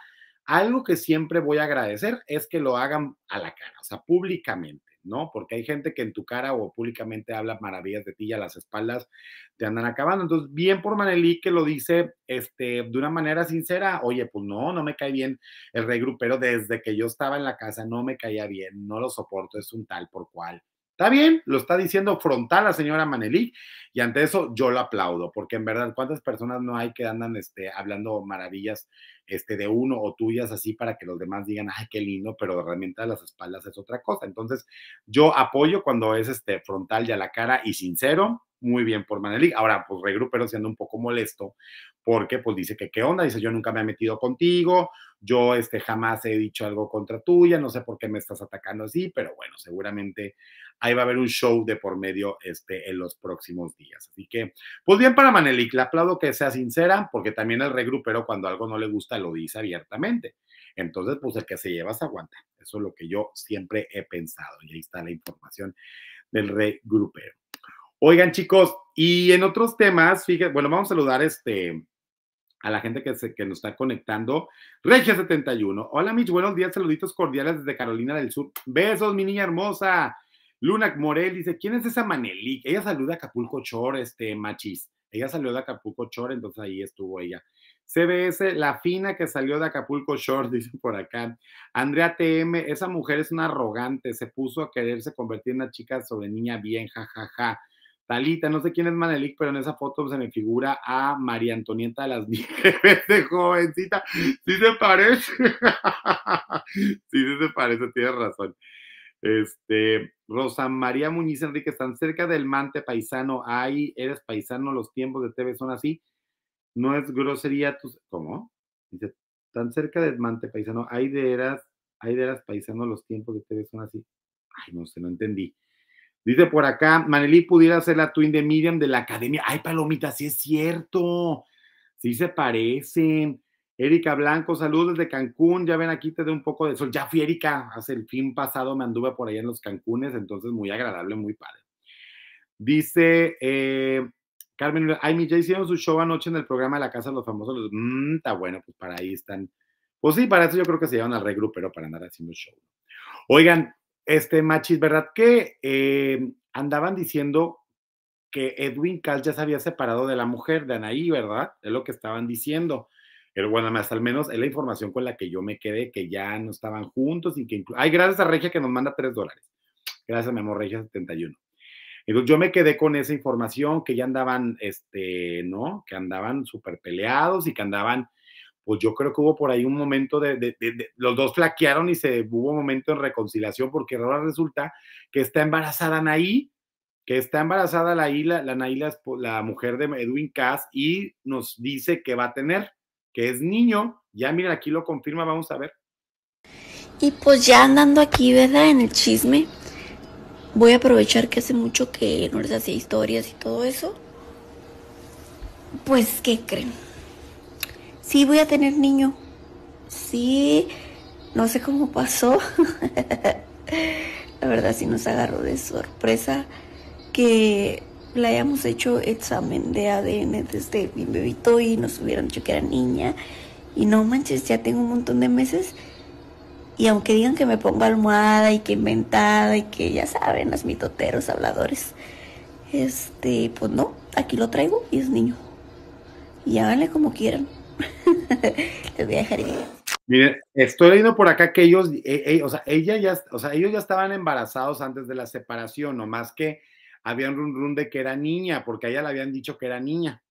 algo que siempre voy a agradecer es que lo hagan a la cara, o sea, públicamente. ¿no? Porque hay gente que en tu cara o públicamente habla maravillas de ti y a las espaldas te andan acabando. Entonces, bien por Manelí que lo dice este, de una manera sincera, oye, pues no, no me cae bien el rey pero desde que yo estaba en la casa, no me caía bien, no lo soporto, es un tal por cual. Está bien, lo está diciendo frontal la señora Manelí, y ante eso yo lo aplaudo, porque en verdad, ¿cuántas personas no hay que andan este, hablando maravillas este, de uno o tuyas así para que los demás digan, ay, qué lindo, pero realmente a las espaldas es otra cosa? Entonces, yo apoyo cuando es este, frontal y a la cara y sincero, muy bien por Manelik. Ahora, pues Regrupero siendo un poco molesto porque pues dice que qué onda, dice yo nunca me he metido contigo, yo este, jamás he dicho algo contra tuya, no sé por qué me estás atacando así, pero bueno, seguramente ahí va a haber un show de por medio este, en los próximos días. Así que, pues bien para Manelik, le aplaudo que sea sincera, porque también el regrupero cuando algo no le gusta lo dice abiertamente. Entonces, pues el que se lleva se aguanta. Eso es lo que yo siempre he pensado y ahí está la información del regrupero. Oigan, chicos, y en otros temas, fíjense, bueno, vamos a saludar este, a la gente que, se, que nos está conectando. Regia71. Hola, Mitch, buenos días, saluditos cordiales desde Carolina del Sur. Besos, mi niña hermosa. Luna Morel dice, ¿quién es esa Manelik? Ella saluda Acapulco Chor, este, machis. Ella salió de Acapulco Chor, entonces ahí estuvo ella. CBS, la fina que salió de Acapulco Shore, dice por acá. Andrea TM, esa mujer es una arrogante, se puso a quererse convertir en una chica sobre niña bien, jajaja. Ja, no sé quién es Manelik, pero en esa foto se me figura a María Antonieta de las Nieves de jovencita. Sí se parece. sí, se parece, tienes razón. Este, Rosa María Muñiz Enrique, tan cerca del mante paisano. Ay, eres paisano, los tiempos de TV son así. No es grosería tu... ¿Cómo? Dice, tan cerca del mante paisano. Ay, de eras, ay, de eras paisano, los tiempos de TV son así. Ay, no sé, no entendí. Dice por acá, Manelí pudiera ser la twin de Miriam de la academia. Ay, Palomita, sí es cierto. Sí se parece. Erika Blanco, saludos desde Cancún. Ya ven, aquí te doy un poco de sol. Ya fui, Erika. Hace el fin pasado me anduve por allá en los Cancunes, entonces muy agradable, muy padre. Dice eh, Carmen, ay, mi, ya hicieron su show anoche en el programa de la Casa de los Famosos. Mm, está bueno, pues para ahí están. Pues sí, para eso yo creo que se llevan al pero para andar haciendo show. Oigan, este, Machis, ¿verdad que eh, andaban diciendo que Edwin Cass ya se había separado de la mujer, de Anaí, ¿verdad? Es lo que estaban diciendo. Pero bueno, más al menos es la información con la que yo me quedé, que ya no estaban juntos y que incluso... Ay, gracias a Regia que nos manda tres dólares. Gracias mi amor, Regia 71. Entonces yo me quedé con esa información que ya andaban, este, ¿no? Que andaban súper peleados y que andaban pues yo creo que hubo por ahí un momento de, los dos flaquearon y se hubo un momento en reconciliación porque ahora resulta que está embarazada Anaí, que está embarazada la la, la mujer de Edwin Cass y nos dice que va a tener, que es niño, ya miren aquí lo confirma, vamos a ver. Y pues ya andando aquí, ¿verdad? En el chisme, voy a aprovechar que hace mucho que no les hacía historias y todo eso. Pues, ¿qué creen? sí voy a tener niño. Sí, no sé cómo pasó. la verdad sí nos agarró de sorpresa que le hayamos hecho examen de ADN desde mi bebito y nos hubieran dicho que era niña. Y no manches, ya tengo un montón de meses. Y aunque digan que me pongo almohada y que inventada y que ya saben, las mitoteros habladores, este, pues no, aquí lo traigo y es niño. Y háganle como quieran. voy a estoy leyendo por acá que ellos, e, e, o sea, ella ya, o sea, ellos ya estaban embarazados antes de la separación, más que habían un run de que era niña, porque a ella le habían dicho que era niña.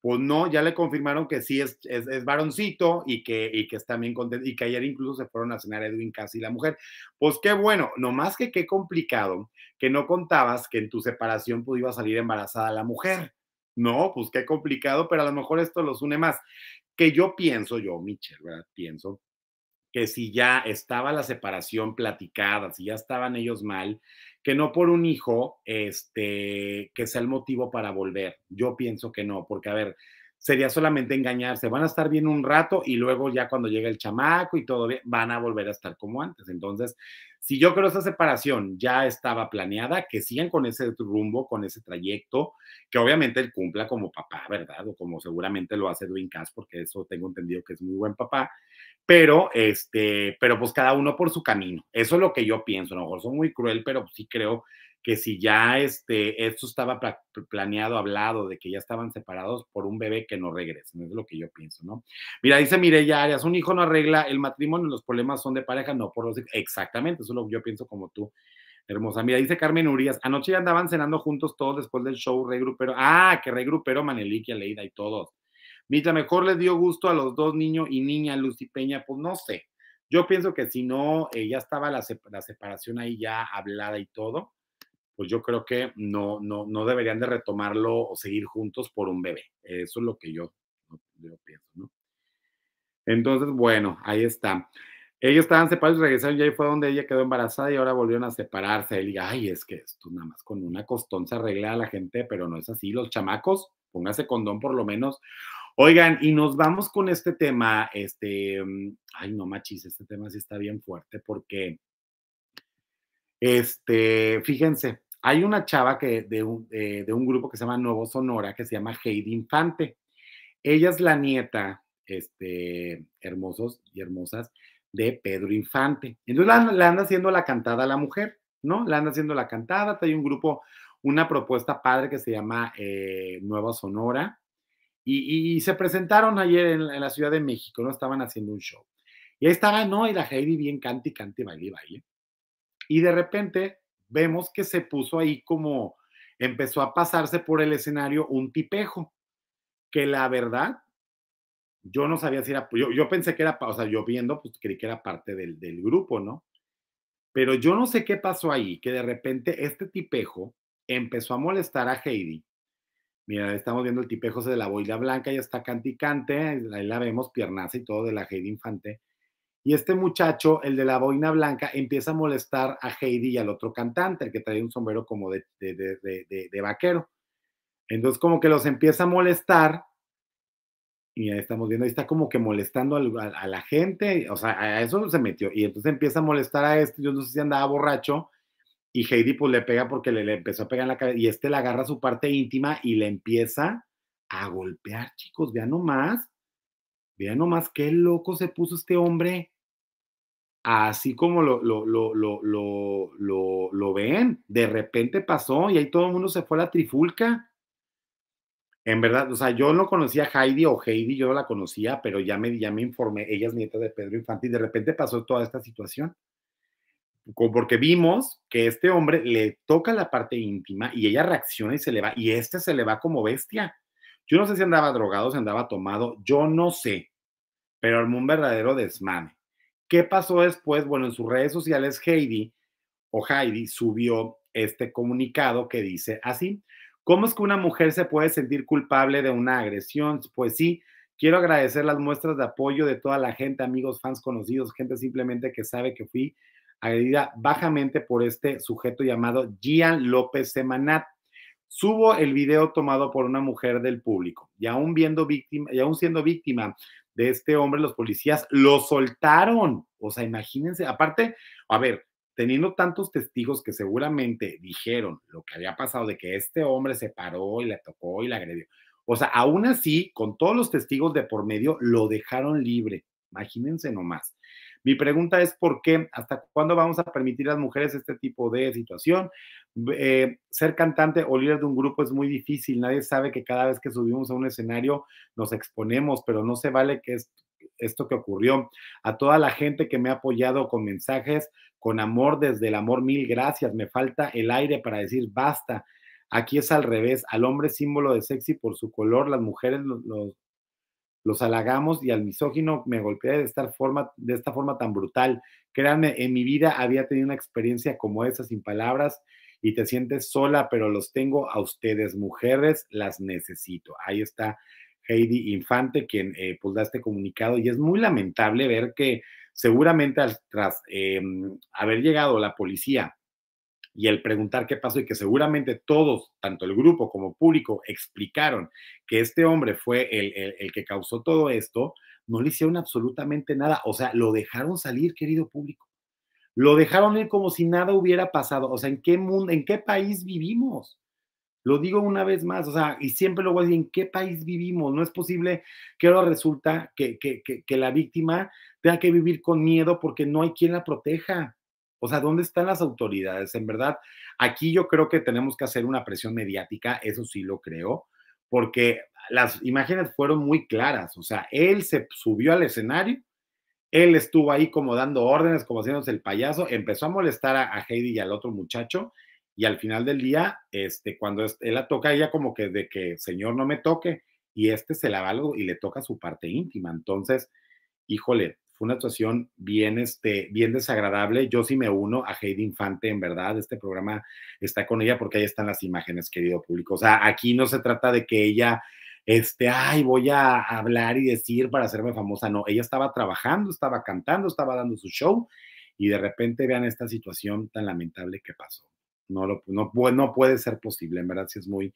Pues no, ya le confirmaron que sí es, varoncito y que, y que está bien contento, y que ayer incluso se fueron a cenar Edwin casi y la mujer. Pues qué bueno, nomás que qué complicado que no contabas que en tu separación pudiera salir embarazada la mujer. No, pues qué complicado, pero a lo mejor esto los une más que yo pienso, yo, Michelle, ¿verdad? Pienso que si ya estaba la separación platicada, si ya estaban ellos mal, que no por un hijo, este, que sea el motivo para volver. Yo pienso que no, porque a ver, sería solamente engañarse. Van a estar bien un rato y luego ya cuando llegue el chamaco y todo bien, van a volver a estar como antes. Entonces, si yo creo esa separación ya estaba planeada, que sigan con ese rumbo, con ese trayecto, que obviamente él cumpla como papá, ¿verdad? O como seguramente lo hace Edwin Cass, porque eso tengo entendido que es muy buen papá. Pero, este, pero pues cada uno por su camino. Eso es lo que yo pienso. A lo mejor son muy cruel, pero pues, sí creo que si ya este, esto estaba planeado, hablado, de que ya estaban separados por un bebé que no regresen, es lo que yo pienso, ¿no? Mira, dice Mireya Arias, un hijo no arregla el matrimonio, los problemas son de pareja, no por los... Exactamente, eso es lo que yo pienso como tú. Hermosa. Mira, dice Carmen Urias, anoche ya andaban cenando juntos todos después del show regrupero. Ah, que regrupero y Leida y todos. mira, mejor les dio gusto a los dos niños y niña, Lucy Peña, pues no sé. Yo pienso que si no, eh, ya estaba la, la separación ahí ya hablada y todo pues yo creo que no, no, no deberían de retomarlo o seguir juntos por un bebé. Eso es lo que yo, pienso, ¿no? Entonces, bueno, ahí está. Ellos estaban separados y regresaron y ahí fue donde ella quedó embarazada y ahora volvieron a separarse. Él diga, ay, es que esto nada más con una costón se arregla a la gente, pero no es así. Los chamacos, póngase condón por lo menos. Oigan, y nos vamos con este tema, este, mm, ay, no machis, este tema sí está bien fuerte porque este, fíjense, hay una chava que, eh, de, un, grupo que se llama Nuevo Sonora, que se llama Heidi Infante. Ella es la nieta, este, hermosos y hermosas, de Pedro Infante. Entonces le anda haciendo la cantada a la mujer, ¿no? Le anda haciendo la cantada, hay un grupo, una propuesta padre que se llama eh, Nueva Sonora. Y, se presentaron ayer en, la Ciudad de México, ¿no? Estaban haciendo un show. Y ahí estaba, ¿no? Y la Heidi bien cante y cante, baile y baile. Y de repente vemos que se puso ahí como empezó a pasarse por el escenario un tipejo, que la verdad, yo no sabía si era, yo, yo pensé que era, o sea, yo viendo, pues creí que era parte del, grupo, ¿no? Pero yo no sé qué pasó ahí, que de repente este tipejo empezó a molestar a Heidi. Mira, estamos viendo el tipejo de la boya blanca, ya está canticante, ahí la vemos, piernaza y todo de la Heidi Infante. Y este muchacho, el de la boina blanca, empieza a molestar a Heidi y al otro cantante, el que trae un sombrero como de, de, vaquero. Entonces como que los empieza a molestar y ahí estamos viendo, ahí está como que molestando a, la gente, o sea, a eso se metió, y entonces empieza a molestar a este, yo no sé si andaba borracho, y Heidi pues le pega porque le, le empezó a pegar en la cabeza, y este le agarra su parte íntima y le empieza a golpear, chicos, vean nomás, vean nomás qué loco se puso este hombre, así como lo, lo, lo, lo, ven. De repente pasó y ahí todo el mundo se fue a la trifulca. En verdad, o sea, yo no conocía a Heidi o Heidi, yo no la conocía, pero ya me, ya me informé, ella es nieta de Pedro Infante y de repente pasó toda esta situación. Porque vimos que este hombre le toca la parte íntima y ella reacciona y se le va, y este se le va como bestia. Yo no sé si andaba drogado, si andaba tomado, yo no sé, pero armó un verdadero desmane. ¿Qué pasó después? Bueno, en sus redes sociales, Heidi o Heidi subió este comunicado que dice así. ¿Cómo es que una mujer se puede sentir culpable de una agresión? Pues sí, quiero agradecer las muestras de apoyo de toda la gente, amigos, fans, conocidos, gente simplemente que sabe que fui agredida bajamente por este sujeto llamado Gian López Semanat. Subo el video tomado por una mujer del público y aún, viendo víctima, y aún siendo víctima de este hombre, los policías lo soltaron. O sea, imagínense, aparte, a ver, teniendo tantos testigos que seguramente dijeron lo que había pasado, de que este hombre se paró y le tocó y le agredió. O sea, aún así, con todos los testigos de por medio, lo dejaron libre. Imagínense nomás. Mi pregunta es por qué, hasta cuándo vamos a permitir a las mujeres este tipo de situación. Eh, ser cantante o líder de un grupo es muy difícil. Nadie sabe que cada vez que subimos a un escenario nos exponemos, pero no se vale que es esto que ocurrió. A toda la gente que me ha apoyado con mensajes, con amor desde el amor, mil gracias. Me falta el aire para decir basta. Aquí es al revés. Al hombre símbolo de sexy por su color, las mujeres los, halagamos y al misógino me golpeé de esta, forma, de esta forma tan brutal. Créanme, en mi vida había tenido una experiencia como esa, sin palabras y te sientes sola, pero los tengo a ustedes, mujeres, las necesito. Ahí está Heidi Infante, quien eh, pues da este comunicado y es muy lamentable ver que seguramente tras em, haber llegado la policía y el preguntar qué pasó y que seguramente todos, tanto el grupo como público, explicaron que este hombre fue el que causó todo esto, no le hicieron absolutamente nada. O sea, lo dejaron salir, querido público. Lo dejaron ir como si nada hubiera pasado. O sea, ¿en qué mundo, en qué país vivimos? Lo digo una vez más, o sea, y siempre lo voy a decir, ¿en qué país vivimos? No es posible que ahora resulta que, que la víctima tenga que vivir con miedo porque no hay quien la proteja. O sea, ¿dónde están las autoridades? En verdad, aquí yo creo que tenemos que hacer una presión mediática, eso sí lo creo, porque las imágenes fueron muy claras. O sea, él se subió al escenario él estuvo ahí como dando órdenes, como haciéndose el payaso, empezó a molestar a, Heidi y al otro muchacho, y al final del día, este, cuando él la toca, ella como que de que, señor, no me toque, y este se la va y le toca su parte íntima. Entonces, híjole, fue una situación bien, este, bien desagradable. Yo sí me uno a Heidi Infante, en verdad, este programa está con ella porque ahí están las imágenes, querido público. O sea, aquí no se trata de que ella este, ay, voy a hablar y decir para hacerme famosa. No, ella estaba trabajando, estaba cantando, estaba dando su show y de repente vean esta situación tan lamentable que pasó. No, lo, no, puede ser posible, en verdad sí es muy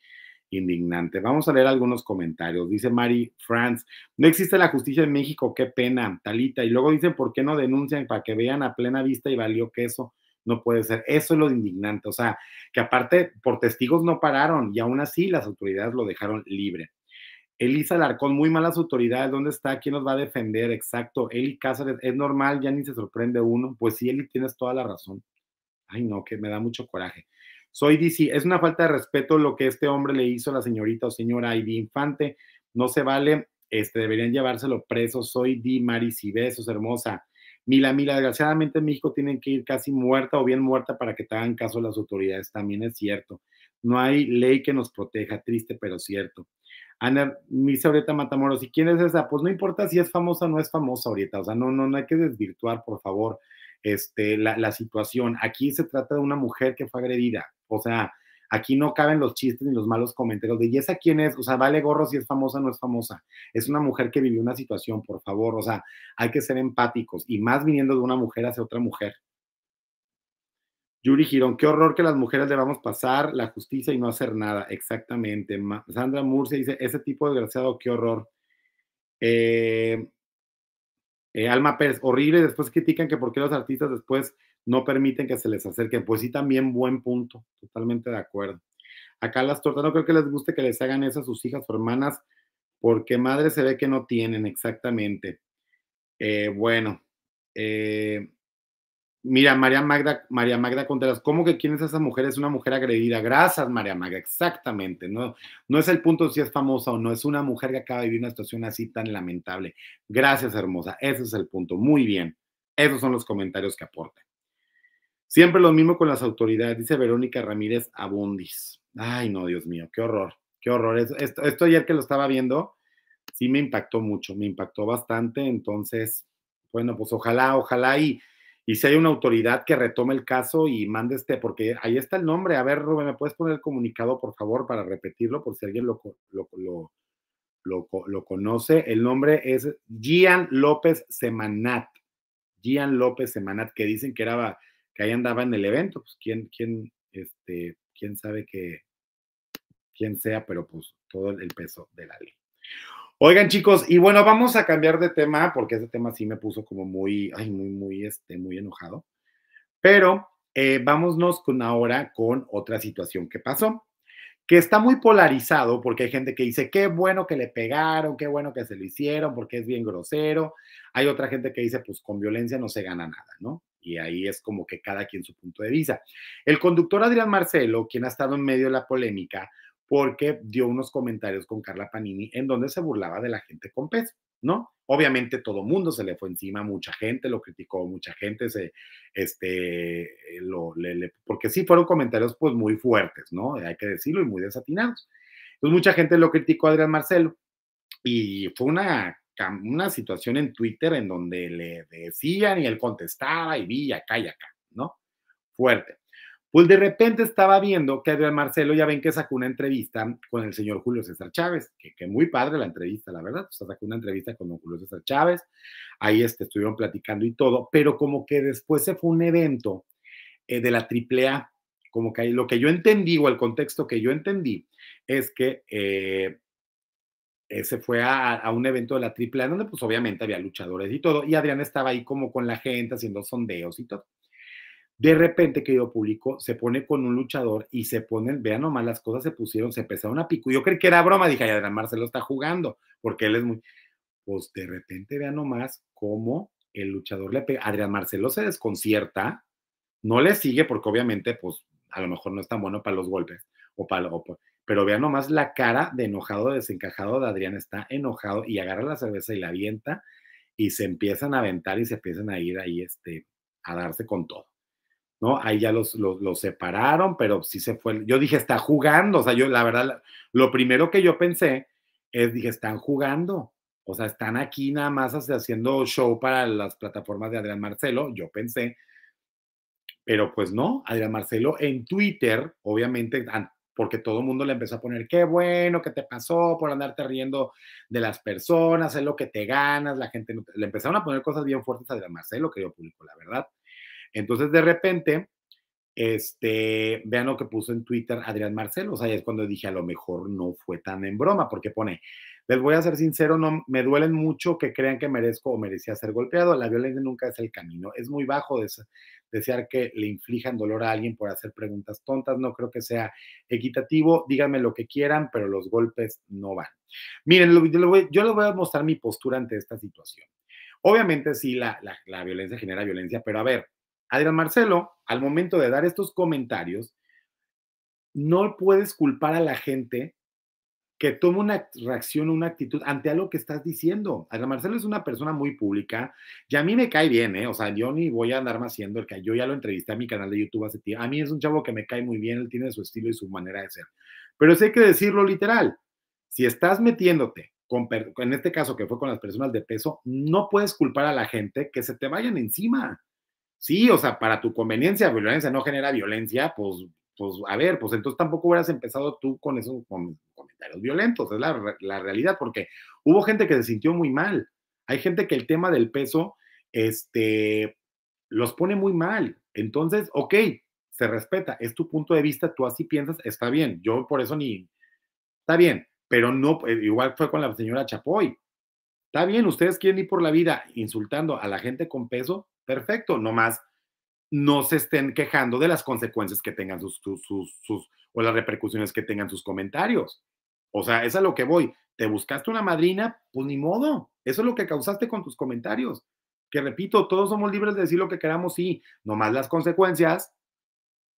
indignante. Vamos a leer algunos comentarios. Dice Mari Franz, no existe la justicia en México, qué pena, Talita. Y luego dicen, ¿por qué no denuncian para que vean a plena vista y valió que eso no puede ser? Eso es lo indignante. O sea, que aparte por testigos no pararon y aún así las autoridades lo dejaron libre. Elisa Larcón, muy malas autoridades, ¿dónde está? ¿Quién nos va a defender? Exacto, Eli Cáceres, es normal, ya ni se sorprende uno. Pues sí, Eli, tienes toda la razón. Ay, no, que me da mucho coraje. Soy DC, es una falta de respeto lo que este hombre le hizo a la señorita o señora Ivy Infante, no se vale, este, deberían llevárselo preso. Soy Di y besos, hermosa. Mila, Mila, desgraciadamente en México tienen que ir casi muerta o bien muerta para que te hagan caso las autoridades, también es cierto. No hay ley que nos proteja, triste pero cierto. Ana Mi ahorita Matamoros, ¿y quién es esa? Pues no importa si es famosa o no es famosa ahorita, o sea, no, no, no hay que desvirtuar, por favor, este, la, la situación. Aquí se trata de una mujer que fue agredida, o sea, aquí no caben los chistes ni los malos comentarios de, ¿y esa quién es? O sea, vale gorro si es famosa o no es famosa. Es una mujer que vivió una situación, por favor, o sea, hay que ser empáticos, y más viniendo de una mujer hacia otra mujer. Yuri Girón, qué horror que las mujeres debamos pasar la justicia y no hacer nada. Exactamente. Sandra Murcia dice, ese tipo desgraciado, qué horror. Eh, eh, Alma Pérez, horrible. Después critican que por qué los artistas después no permiten que se les acerquen. Pues sí, también buen punto. Totalmente de acuerdo. Acá las tortas, no creo que les guste que les hagan eso a sus hijas o hermanas, porque madre se ve que no tienen exactamente. Eh, bueno. Eh, Mira, María Magda, María Magda Contreras, ¿cómo que quién es esa mujer? Es una mujer agredida. Gracias, María Magda, exactamente. No, no es el punto si es famosa o no, es una mujer que acaba de vivir una situación así tan lamentable. Gracias, hermosa. Ese es el punto. Muy bien. Esos son los comentarios que aportan. Siempre lo mismo con las autoridades, dice Verónica Ramírez Abundis. Ay, no, Dios mío, qué horror, qué horror. Esto, esto ayer que lo estaba viendo, sí me impactó mucho, me impactó bastante. Entonces, bueno, pues ojalá, ojalá y y si hay una autoridad que retome el caso y mande este, porque ahí está el nombre. A ver, Rubén, ¿me puedes poner el comunicado, por favor, para repetirlo, por si alguien lo, lo, conoce? El nombre es Gian López Semanat. Gian López Semanat, que dicen que era que ahí andaba en el evento. Pues quién, quién, este, quién sabe que quién sea, pero pues todo el peso de la ley. Oigan, chicos, y bueno, vamos a cambiar de tema, porque ese tema sí me puso como muy, ay, muy, muy, este, muy enojado. Pero eh, vámonos con ahora con otra situación que pasó, que está muy polarizado, porque hay gente que dice, qué bueno que le pegaron, qué bueno que se lo hicieron, porque es bien grosero. Hay otra gente que dice, pues con violencia no se gana nada, ¿no? y ahí es como que cada quien su punto de vista. El conductor Adrián Marcelo, quien ha estado en medio de la polémica, porque dio unos comentarios con Carla Panini en donde se burlaba de la gente con peso, ¿no? Obviamente todo mundo se le fue encima, mucha gente lo criticó, mucha gente se, este, eh, lo, le, porque sí fueron comentarios pues muy fuertes, ¿no? Hay que decirlo y muy desatinados. Entonces mucha gente lo criticó Adrián Marcelo y fue una, una situación en Twitter en donde le decían y él contestaba y vi acá y acá, ¿no? Fuerte. Pues de repente estaba viendo que Adrián Marcelo, ya ven que sacó una entrevista con el señor Julio César Chávez, que, muy padre la entrevista, la verdad, sacó una entrevista con Julio César Chávez, ahí este, estuvieron platicando y todo, pero como que después se fue un evento eh, de la A, como que lo que yo entendí o el contexto que yo entendí es que eh, eh, se fue a, un evento de la triple A, donde pues obviamente había luchadores y todo, y Adrián estaba ahí como con la gente haciendo sondeos y todo. De repente que yo publico, se pone con un luchador y se ponen, vean nomás, las cosas se pusieron, se empezaron a pico. Yo creí que era broma, dije, Adrián Marcelo está jugando, porque él es muy. Pues de repente vean nomás cómo el luchador le pega. Adrián Marcelo se desconcierta, no le sigue, porque obviamente, pues a lo mejor no es tan bueno para los golpes, o para. pero vean nomás la cara de enojado, desencajado de Adrián, está enojado y agarra la cerveza y la avienta y se empiezan a aventar y se empiezan a ir ahí este, a darse con todo. ¿no? Ahí ya los, los, separaron, pero sí se fue. Yo dije, está jugando. O sea, yo la verdad, lo primero que yo pensé es, dije, están jugando. O sea, están aquí nada más haciendo show para las plataformas de Adrián Marcelo. Yo pensé, pero pues no, Adrián Marcelo en Twitter, obviamente, porque todo el mundo le empezó a poner, qué bueno, qué te pasó por andarte riendo de las personas, es lo que te ganas, la gente, le empezaron a poner cosas bien fuertes a Adrián Marcelo, que yo publico, la verdad. Entonces, de repente, este, vean lo que puso en Twitter Adrián Marcelo, o sea, es cuando dije, a lo mejor no fue tan en broma, porque pone, les voy a ser sincero, no, me duelen mucho que crean que merezco o merecía ser golpeado, la violencia nunca es el camino, es muy bajo desear que le inflijan dolor a alguien por hacer preguntas tontas, no creo que sea equitativo, díganme lo que quieran, pero los golpes no van. Miren, yo, les voy, a mostrar mi postura ante esta situación. Obviamente sí, la violencia genera violencia, pero a ver, Adrián Marcelo, al momento de dar estos comentarios, no puedes culpar a la gente que toma una reacción, una actitud ante algo que estás diciendo. Adrián Marcelo es una persona muy pública y a mí me cae bien, ¿eh? O sea, yo ni voy a andar más haciendo el que yo ya lo entrevisté a mi canal de YouTube hace tiempo. A mí es un chavo que me cae muy bien, él tiene su estilo y su manera de ser. Pero sí hay que decirlo literal. Si estás metiéndote, con, en este caso que fue con las personas de peso, no puedes culpar a la gente que se te vayan encima. Sí, o sea, para tu conveniencia, violencia no genera violencia, pues, pues a ver, pues entonces tampoco hubieras empezado tú con esos comentarios violentos, es la, la realidad, porque hubo gente que se sintió muy mal. Hay gente que el tema del peso, este, los pone muy mal. Entonces, ok, se respeta, es tu punto de vista, tú así piensas, está bien. Yo por eso ni, está bien, pero no, eh, igual fue con la señora Chapoy. Está bien, ustedes quieren ir por la vida insultando a la gente con peso, perfecto, nomás no se estén quejando de las consecuencias que tengan sus, sus, sus, o las repercusiones que tengan sus comentarios. O sea, es a lo que voy. Te buscaste una madrina, pues ni modo. Eso es lo que causaste con tus comentarios. Que repito, todos somos libres de decir lo que queramos, y Nomás las consecuencias,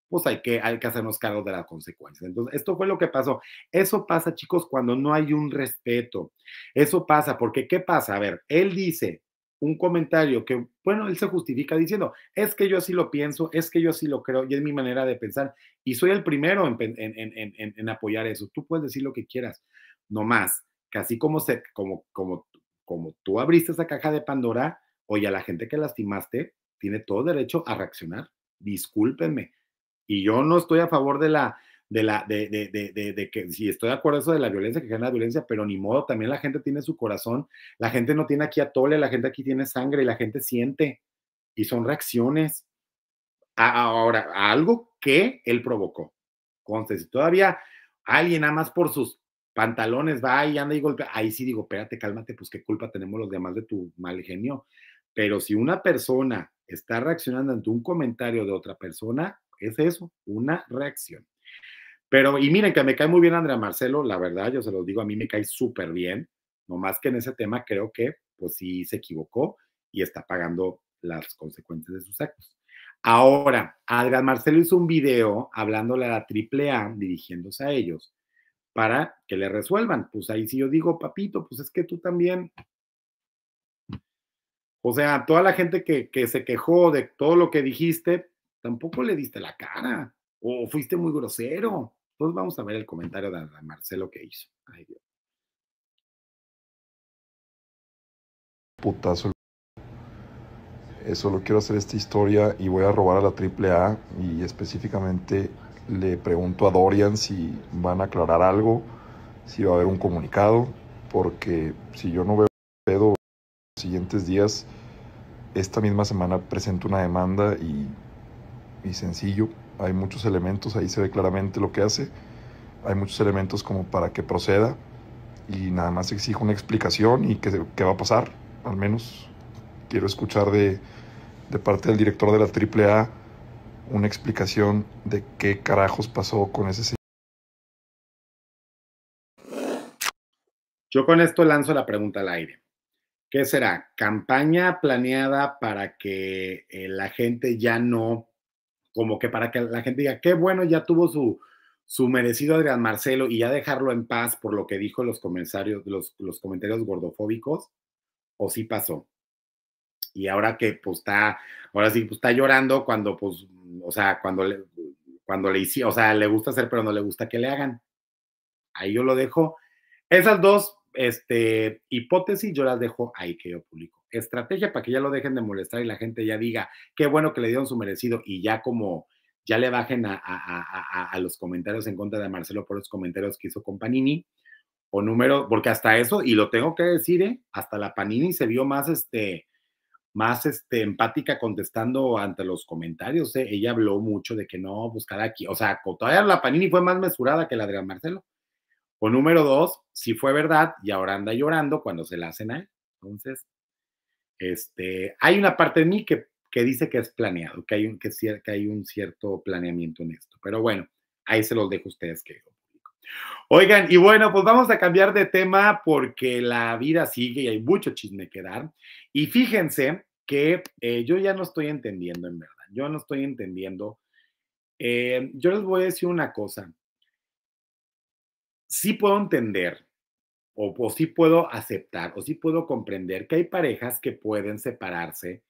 pues hay que, hay que hacernos cargo de las consecuencias. Entonces, esto fue lo que pasó. Eso pasa, chicos, cuando no hay un respeto. Eso pasa, porque ¿qué pasa? A ver, él dice, un comentario que, bueno, él se justifica diciendo, es que yo así lo pienso, es que yo así lo creo y es mi manera de pensar y soy el primero en, apoyar eso. Tú puedes decir lo que quieras, no más, que así como, se, como, como, como tú abriste esa caja de Pandora, oye, a la gente que lastimaste tiene todo derecho a reaccionar, discúlpenme. Y yo no estoy a favor de la de la, de, de, de, de que, si estoy de acuerdo eso de la violencia, que genera violencia, pero ni modo, también la gente tiene su corazón, la gente no tiene aquí atole, la gente aquí tiene sangre, y la gente siente, y son reacciones. ahora, a algo que él provocó. Entonces, si todavía alguien nada más por sus pantalones va y anda y golpea, ahí sí digo, espérate, cálmate, pues qué culpa tenemos los demás de tu mal genio. Pero si una persona está reaccionando ante un comentario de otra persona, es eso, una reacción. Pero, y miren que me cae muy bien Andrea Marcelo, la verdad, yo se los digo, a mí me cae súper bien, más que en ese tema creo que, pues sí, se equivocó y está pagando las consecuencias de sus actos. Ahora, Andrea Marcelo hizo un video hablándole a la AAA, dirigiéndose a ellos, para que le resuelvan. Pues ahí sí yo digo, papito, pues es que tú también. O sea, toda la gente que, que se quejó de todo lo que dijiste, tampoco le diste la cara. O fuiste muy grosero. Entonces pues, vamos a ver el comentario de Marcelo que hizo. Ay, Dios. Putazo. solo quiero hacer esta historia y voy a robar a la AAA y específicamente le pregunto a Dorian si van a aclarar algo, si va a haber un comunicado, porque si yo no veo pedo los siguientes días, esta misma semana presento una demanda y, y sencillo, hay muchos elementos, ahí se ve claramente lo que hace, hay muchos elementos como para que proceda y nada más exijo una explicación y qué, va a pasar, al menos quiero escuchar de, parte del director de la AAA una explicación de qué carajos pasó con ese señor. Yo con esto lanzo la pregunta al aire. ¿Qué será? ¿Campaña planeada para que eh, la gente ya no como que para que la gente diga, qué bueno, ya tuvo su, su merecido Adrián Marcelo y ya dejarlo en paz por lo que dijo los comentarios, los, los comentarios gordofóbicos, o sí pasó. Y ahora que pues está, ahora sí, pues, está llorando cuando, pues, o sea, cuando le, cuando le hice, o sea, le gusta hacer, pero no le gusta que le hagan. Ahí yo lo dejo. Esas dos este, hipótesis yo las dejo ahí que yo publico estrategia para que ya lo dejen de molestar y la gente ya diga, qué bueno que le dieron su merecido y ya como ya le bajen a, los comentarios en contra de Marcelo por los comentarios que hizo con Panini. O número, porque hasta eso, y lo tengo que decir, ¿eh? hasta la Panini se vio más este, más este, empática contestando ante los comentarios. ¿eh? Ella habló mucho de que no, buscará pues, aquí. O sea, todavía la Panini fue más mesurada que la de Marcelo. O número dos, si fue verdad y ahora anda llorando cuando se la hacen a Entonces, este, hay una parte de mí que, dice que es planeado, que hay, un, que, que hay un cierto planeamiento en esto. Pero bueno, ahí se los dejo a ustedes, que. Oigan, y bueno, pues vamos a cambiar de tema porque la vida sigue y hay mucho chisme que dar. Y fíjense que eh, yo ya no estoy entendiendo, en verdad. Yo no estoy entendiendo. Eh, yo les voy a decir una cosa. Sí puedo entender o, si puedo aceptar, o si puedo comprender que hay parejas que pueden separarse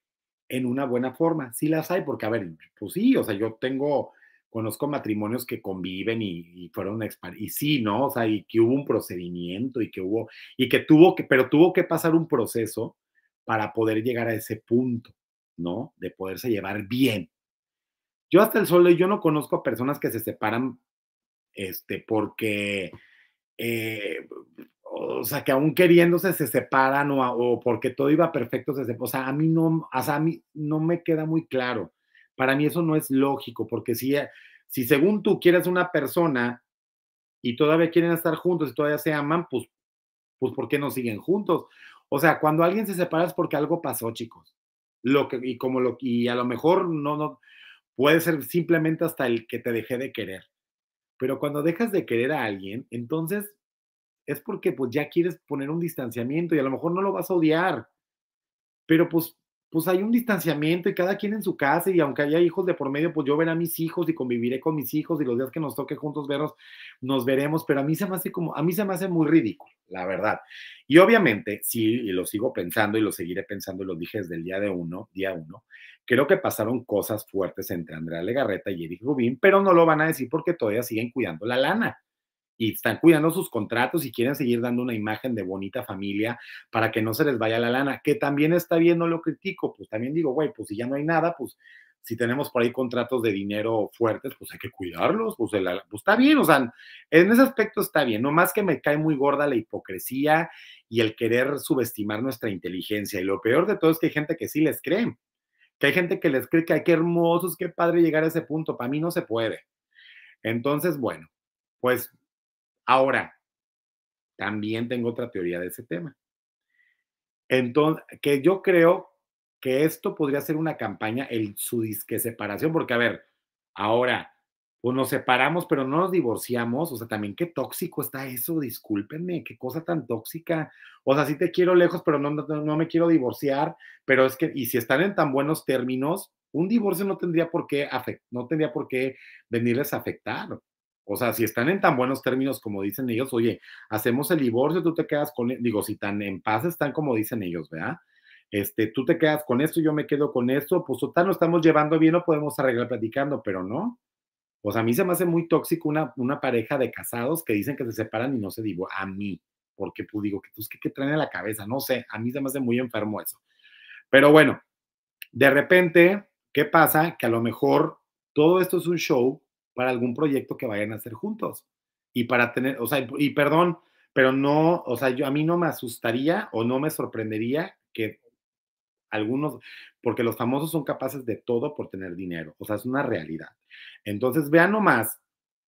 en una buena forma. si las hay, porque, a ver, pues sí, o sea, yo tengo, conozco matrimonios que conviven y, fueron y sí, ¿no? O sea, y que hubo un procedimiento y que hubo, y que tuvo que, pero tuvo que pasar un proceso para poder llegar a ese punto, ¿no? De poderse llevar bien. Yo hasta el sol yo no conozco a personas que se separan, este, porque, eh, o sea, que aún queriéndose se separan o, porque todo iba perfecto, se o sea, a mí no, a mí no me queda muy claro. Para mí eso no es lógico, porque si, si según tú quieres una persona y todavía quieren estar juntos y todavía se aman, pues, pues ¿por qué no siguen juntos? O sea, cuando alguien se separa es porque algo pasó, chicos. Lo que, y como lo, y a lo mejor no, no, puede ser simplemente hasta el que te dejé de querer. Pero cuando dejas de querer a alguien, entonces es porque pues ya quieres poner un distanciamiento y a lo mejor no lo vas a odiar, pero pues, pues hay un distanciamiento y cada quien en su casa y aunque haya hijos de por medio, pues yo veré a mis hijos y conviviré con mis hijos y los días que nos toque juntos vernos, nos veremos, pero a mí se me hace como, a mí se me hace muy ridículo, la verdad. Y obviamente, si lo sigo pensando y lo seguiré pensando y lo dije desde el día de uno, día uno, creo que pasaron cosas fuertes entre Andrea Legarreta y Eric Rubín, pero no lo van a decir porque todavía siguen cuidando la lana y están cuidando sus contratos y quieren seguir dando una imagen de bonita familia para que no se les vaya la lana, que también está bien, no lo critico, pues también digo, güey, pues si ya no hay nada, pues si tenemos por ahí contratos de dinero fuertes, pues hay que cuidarlos, pues, pues está bien, o sea, en ese aspecto está bien, no más que me cae muy gorda la hipocresía y el querer subestimar nuestra inteligencia, y lo peor de todo es que hay gente que sí les cree, que hay gente que les cree que hay que hermosos, qué padre llegar a ese punto, para mí no se puede. Entonces, bueno, pues Ahora, también tengo otra teoría de ese tema. Entonces, que yo creo que esto podría ser una campaña, el, su disque separación, porque a ver, ahora, o pues, nos separamos, pero no nos divorciamos, o sea, también qué tóxico está eso, discúlpenme, qué cosa tan tóxica, o sea, sí te quiero lejos, pero no, no, me quiero divorciar, pero es que, y si están en tan buenos términos, un divorcio no tendría por qué, afect, no tendría por qué venirles a afectar, o sea, si están en tan buenos términos como dicen ellos, oye, hacemos el divorcio, tú te quedas con, digo, si tan en paz están como dicen ellos, ¿verdad? Este, tú te quedas con esto, yo me quedo con esto, pues total, lo estamos llevando bien, lo podemos arreglar platicando, pero no. Pues a mí se me hace muy tóxico una, pareja de casados que dicen que se separan y no se digo a mí, porque pues digo, que es pues, que qué traen en la cabeza? No sé, a mí se me hace muy enfermo eso. Pero bueno, de repente, ¿qué pasa? Que a lo mejor todo esto es un show para algún proyecto que vayan a hacer juntos. Y para tener, o sea, y perdón, pero no, o sea, yo a mí no me asustaría o no me sorprendería que algunos, porque los famosos son capaces de todo por tener dinero, o sea, es una realidad. Entonces, vean nomás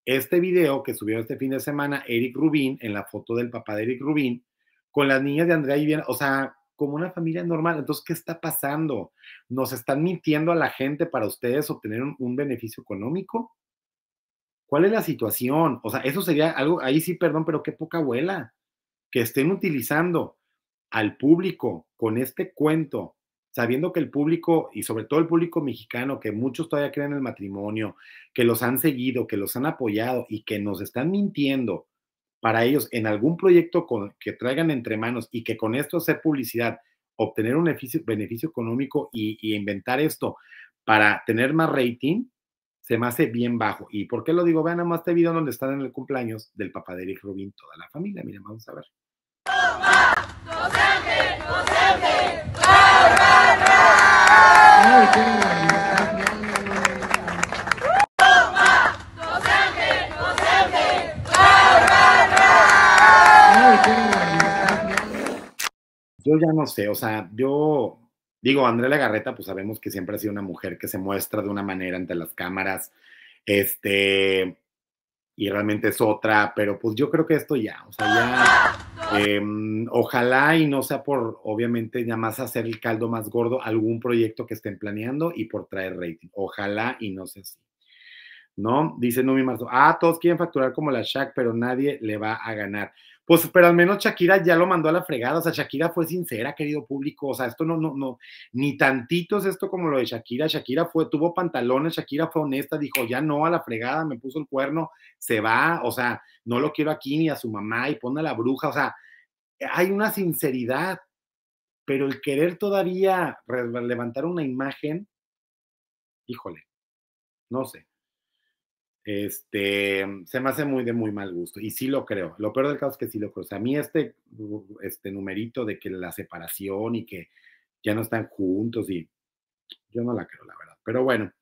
este video que subió este fin de semana Eric Rubín, en la foto del papá de Eric Rubín con las niñas de Andrea y bien, o sea, como una familia normal. Entonces, ¿qué está pasando? ¿Nos están mintiendo a la gente para ustedes obtener un beneficio económico? ¿Cuál es la situación? O sea, eso sería algo, ahí sí, perdón, pero qué poca abuela que estén utilizando al público con este cuento, sabiendo que el público, y sobre todo el público mexicano, que muchos todavía creen en el matrimonio, que los han seguido, que los han apoyado y que nos están mintiendo para ellos en algún proyecto con, que traigan entre manos y que con esto hacer publicidad, obtener un beneficio, económico y, y inventar esto para tener más rating, se me hace bien bajo. ¿Y por qué lo digo? Vean nomás más este video donde están en el cumpleaños del papá de Eric Rubin, toda la familia. Miren, vamos a ver. Yo ya no sé, o sea, yo Digo, Andrea Garreta, pues sabemos que siempre ha sido una mujer que se muestra de una manera ante las cámaras, este, y realmente es otra, pero pues yo creo que esto ya, o sea, ya, em, ojalá y no sea por, obviamente, ya más hacer el caldo más gordo, algún proyecto que estén planeando y por traer rating, ojalá y no sea así. ¿No? Dice Numi Marzo, ah, todos quieren facturar como la Shaq, pero nadie le va a ganar pues, pero al menos Shakira ya lo mandó a la fregada. O sea, Shakira fue sincera, querido público. O sea, esto no, no, no, ni tantitos es esto como lo de Shakira. Shakira fue, tuvo pantalones, Shakira fue honesta, dijo, ya no, a la fregada, me puso el cuerno, se va, o sea, no lo quiero aquí ni a su mamá y pone a la bruja. O sea, hay una sinceridad, pero el querer todavía levantar una imagen, híjole, no sé. Este, se me hace muy de muy mal gusto y sí lo creo. Lo peor del caso es que sí lo creo. O sea, a mí este, uh, este numerito de que la separación y que ya no están juntos y yo no la creo, la verdad. Pero bueno,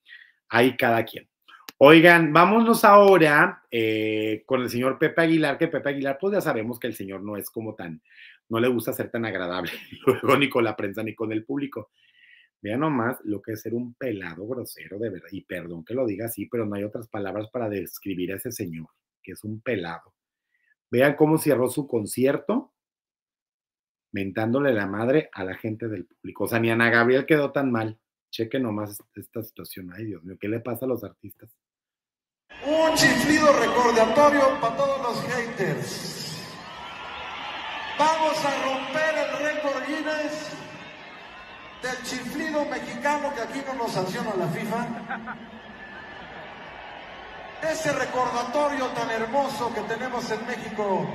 hay cada quien. Oigan, vámonos ahora eh, con el señor Pepe Aguilar, que Pepe Aguilar, pues ya sabemos que el señor no es como tan, no le gusta ser tan agradable, luego ni con la prensa ni con el público. Vean nomás lo que es ser un pelado grosero, de verdad. Y perdón que lo diga así, pero no hay otras palabras para describir a ese señor, que es un pelado. Vean cómo cerró su concierto mentándole la madre a la gente del público. O sea, ni Ana Gabriel quedó tan mal. Cheque nomás esta situación. Ay, Dios mío, ¿qué le pasa a los artistas? Un chiflido recordatorio para todos los haters. Vamos a romper el récord Guinness del chiflido mexicano que aquí no nos sanciona la FIFA. Ese recordatorio tan hermoso que tenemos en México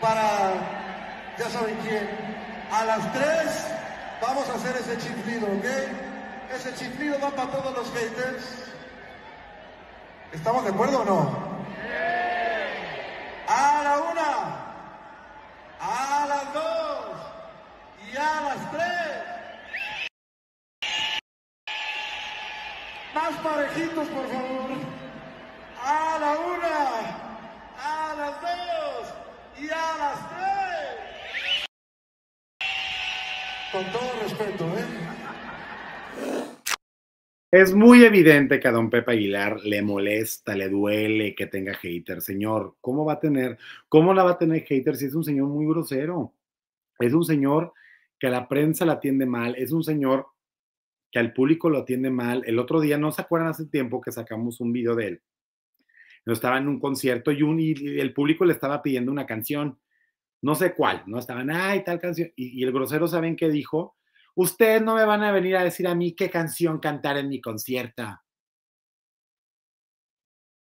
para, ya saben quién, a las 3 vamos a hacer ese chiflido, ¿ok? Ese chiflido va para todos los haters. ¿Estamos de acuerdo o no? A la una, a las dos y a las tres. Más parejitos, por favor. A la una, a las dos y a las tres. Con todo respeto, ¿eh? Es muy evidente que a don Pepe Aguilar le molesta, le duele que tenga hater. Señor, ¿cómo va a tener? ¿Cómo la va a tener hater si es un señor muy grosero? Es un señor que la prensa la atiende mal, es un señor que al público lo atiende mal. El otro día, no se acuerdan hace tiempo que sacamos un video de él. No estaba en un concierto y, el público le estaba pidiendo una canción, no sé cuál, no estaban, ay, tal canción. Y, el grosero, ¿saben qué dijo? Ustedes no me van a venir a decir a mí qué canción cantar en mi concierta.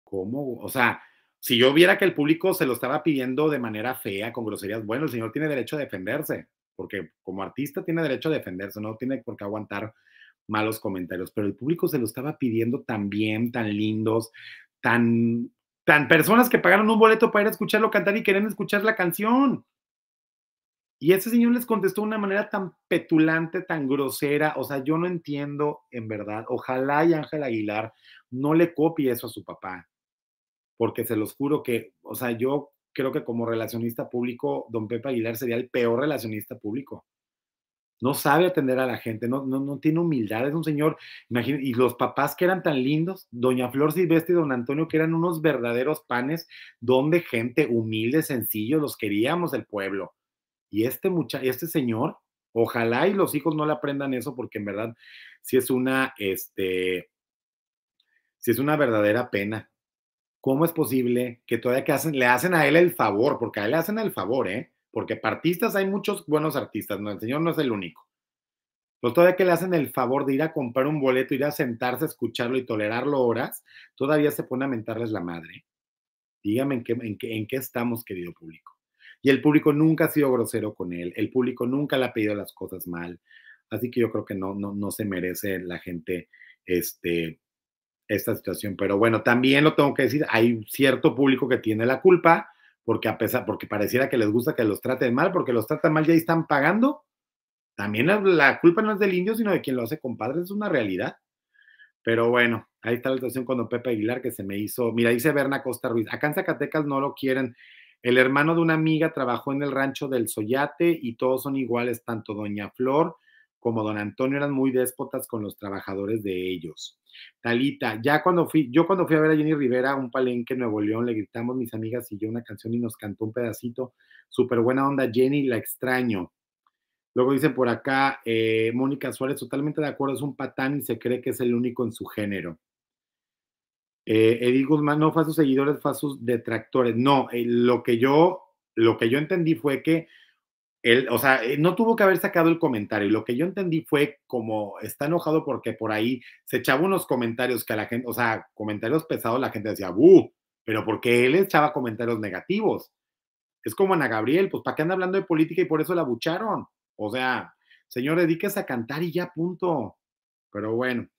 ¿Cómo? O sea, si yo viera que el público se lo estaba pidiendo de manera fea, con groserías, bueno, el señor tiene derecho a defenderse, porque como artista tiene derecho a defenderse, no tiene por qué aguantar malos comentarios, pero el público se lo estaba pidiendo tan bien, tan lindos, tan, tan personas que pagaron un boleto para ir a escucharlo cantar y querían escuchar la canción. Y ese señor les contestó de una manera tan petulante, tan grosera. O sea, yo no entiendo en verdad. Ojalá y Ángel Aguilar no le copie eso a su papá. Porque se los juro que, o sea, yo creo que como relacionista público, don Pepe Aguilar sería el peor relacionista público no sabe atender a la gente, no, no, tiene humildad, es un señor, imagínense, y los papás que eran tan lindos, doña Flor Silvestre y don Antonio, que eran unos verdaderos panes, donde gente humilde, sencillo, los queríamos el pueblo. Y este muchacho, este señor, ojalá y los hijos no le aprendan eso, porque en verdad, si es una, este, si es una verdadera pena. ¿Cómo es posible que todavía que hacen, le hacen a él el favor, porque a él le hacen el favor, ¿eh? porque artistas hay muchos buenos artistas, ¿no? el señor no es el único. Pero pues, todavía que le hacen el favor de ir a comprar un boleto, ir a sentarse a escucharlo y tolerarlo horas, todavía se pone a mentarles la madre. Dígame en qué, en qué, en qué estamos, querido público. Y el público nunca ha sido grosero con él, el público nunca le ha pedido las cosas mal. Así que yo creo que no, no, no se merece la gente este, esta situación. Pero bueno, también lo tengo que decir, hay cierto público que tiene la culpa porque a pesar, porque pareciera que les gusta que los traten mal, porque los tratan mal ya están pagando. También la, culpa no es del indio, sino de quien lo hace compadre, es una realidad. Pero bueno, ahí está la situación cuando Pepe Aguilar que se me hizo. Mira, dice Berna Costa Ruiz, acá en Zacatecas no lo quieren. El hermano de una amiga trabajó en el rancho del Soyate y todos son iguales, tanto doña Flor como don Antonio eran muy déspotas con los trabajadores de ellos. Talita, ya cuando fui, yo cuando fui a ver a Jenny Rivera un palenque en Nuevo León, le gritamos mis amigas y yo una canción y nos cantó un pedacito. Súper buena onda, Jenny, la extraño. Luego dice por acá, eh, Mónica Suárez, totalmente de acuerdo, es un patán y se cree que es el único en su género. Eh, Edith Guzmán no fue a sus seguidores, fue a sus detractores. No, eh, lo que yo, lo que yo entendí fue que él, o sea, eh, no tuvo que haber sacado el comentario. Lo que yo entendí fue como está enojado porque por ahí se echaba unos comentarios que a la gente, o sea, comentarios pesados, la gente decía, ¡buh! Pero porque él echaba comentarios negativos. Es como Ana Gabriel, pues ¿para qué anda hablando de política y por eso la bucharon? O sea, señor, dedíquese a cantar y ya, punto. Pero bueno,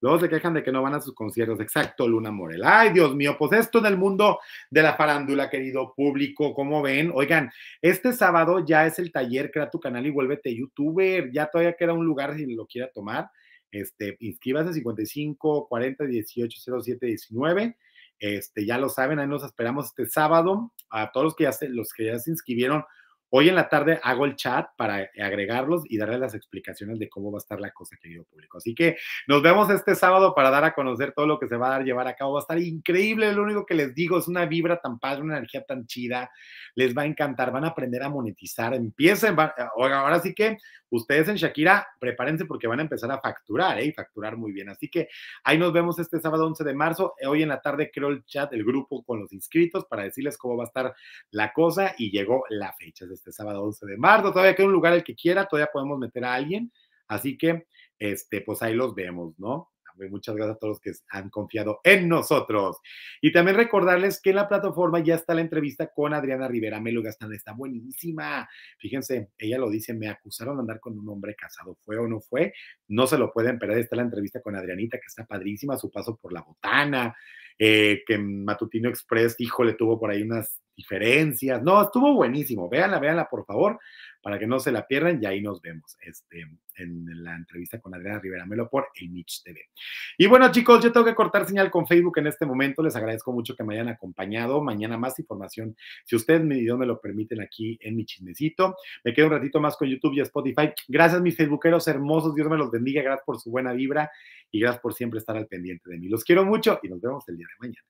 Luego se quejan de que no van a sus conciertos. Exacto, Luna Morel. Ay, Dios mío, pues esto en el mundo de la farándula, querido público, ¿cómo ven? Oigan, este sábado ya es el taller, crea tu canal y vuélvete youtuber. Ya todavía queda un lugar si lo quiera tomar. Este, inscríbase 55 40 18 07 19. Este, ya lo saben, ahí nos esperamos este sábado. A todos los que ya los que ya se inscribieron, Hoy en la tarde hago el chat para agregarlos y darles las explicaciones de cómo va a estar la cosa, querido público. Así que nos vemos este sábado para dar a conocer todo lo que se va a llevar a cabo. Va a estar increíble, lo único que les digo es una vibra tan padre, una energía tan chida. Les va a encantar, van a aprender a monetizar. Empiecen, eh, ahora sí que ustedes en Shakira, prepárense porque van a empezar a facturar, ¿eh? facturar muy bien. Así que ahí nos vemos este sábado 11 de marzo. Hoy en la tarde creo el chat, el grupo con los inscritos para decirles cómo va a estar la cosa y llegó la fecha este sábado 11 de marzo. Todavía queda un lugar el que quiera, todavía podemos meter a alguien. Así que, este, pues ahí los vemos, ¿no? Muchas gracias a todos los que han confiado en nosotros. Y también recordarles que en la plataforma ya está la entrevista con Adriana Rivera Melo Gastán. Está buenísima. Fíjense, ella lo dice, me acusaron de andar con un hombre casado. ¿Fue o no fue? No se lo pueden perder. Está la entrevista con Adrianita, que está padrísima, su paso por la botana, eh, que Matutino Express, híjole, tuvo por ahí unas diferencias. No, estuvo buenísimo. Véanla, véanla, por favor para que no se la pierdan y ahí nos vemos este, en la entrevista con Adriana Rivera Melo por El Mitch TV. Y bueno, chicos, yo tengo que cortar señal con Facebook en este momento. Les agradezco mucho que me hayan acompañado. Mañana más información, si ustedes me lo permiten aquí en mi chismecito. Me quedo un ratito más con YouTube y Spotify. Gracias, mis Facebookeros hermosos. Dios me los bendiga. Gracias por su buena vibra y gracias por siempre estar al pendiente de mí. Los quiero mucho y nos vemos el día de mañana.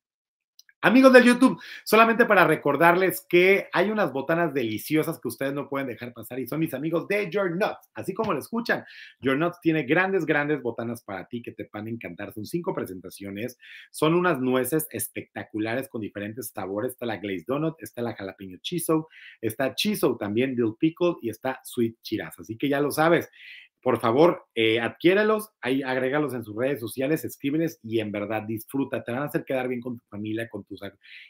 Amigos del YouTube, solamente para recordarles que hay unas botanas deliciosas que ustedes no pueden dejar pasar y son mis amigos de Your Nuts. Así como lo escuchan, Your Nuts tiene grandes, grandes botanas para ti que te van a encantar. Son cinco presentaciones, son unas nueces espectaculares con diferentes sabores. Está la Glazed Donut, está la Jalapeño Chiso, está Chiso también, Dill Pickle y está Sweet Chiraz. Así que ya lo sabes, por favor, eh, adquiéralos, agrégalos en sus redes sociales, escríbeles y en verdad disfruta. Te van a hacer quedar bien con tu familia, con tus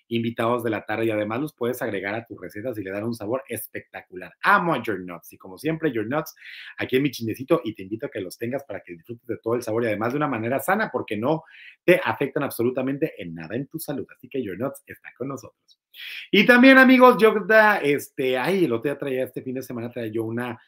invitados de la tarde y además los puedes agregar a tus recetas y le dan un sabor espectacular. Amo a Your Nuts y como siempre, Your Nuts aquí en mi chinecito y te invito a que los tengas para que disfrutes de todo el sabor y además de una manera sana porque no te afectan absolutamente en nada en tu salud. Así que Your Nuts está con nosotros. Y también amigos, yo, este, ay, el otro día traía este fin de semana, traía yo una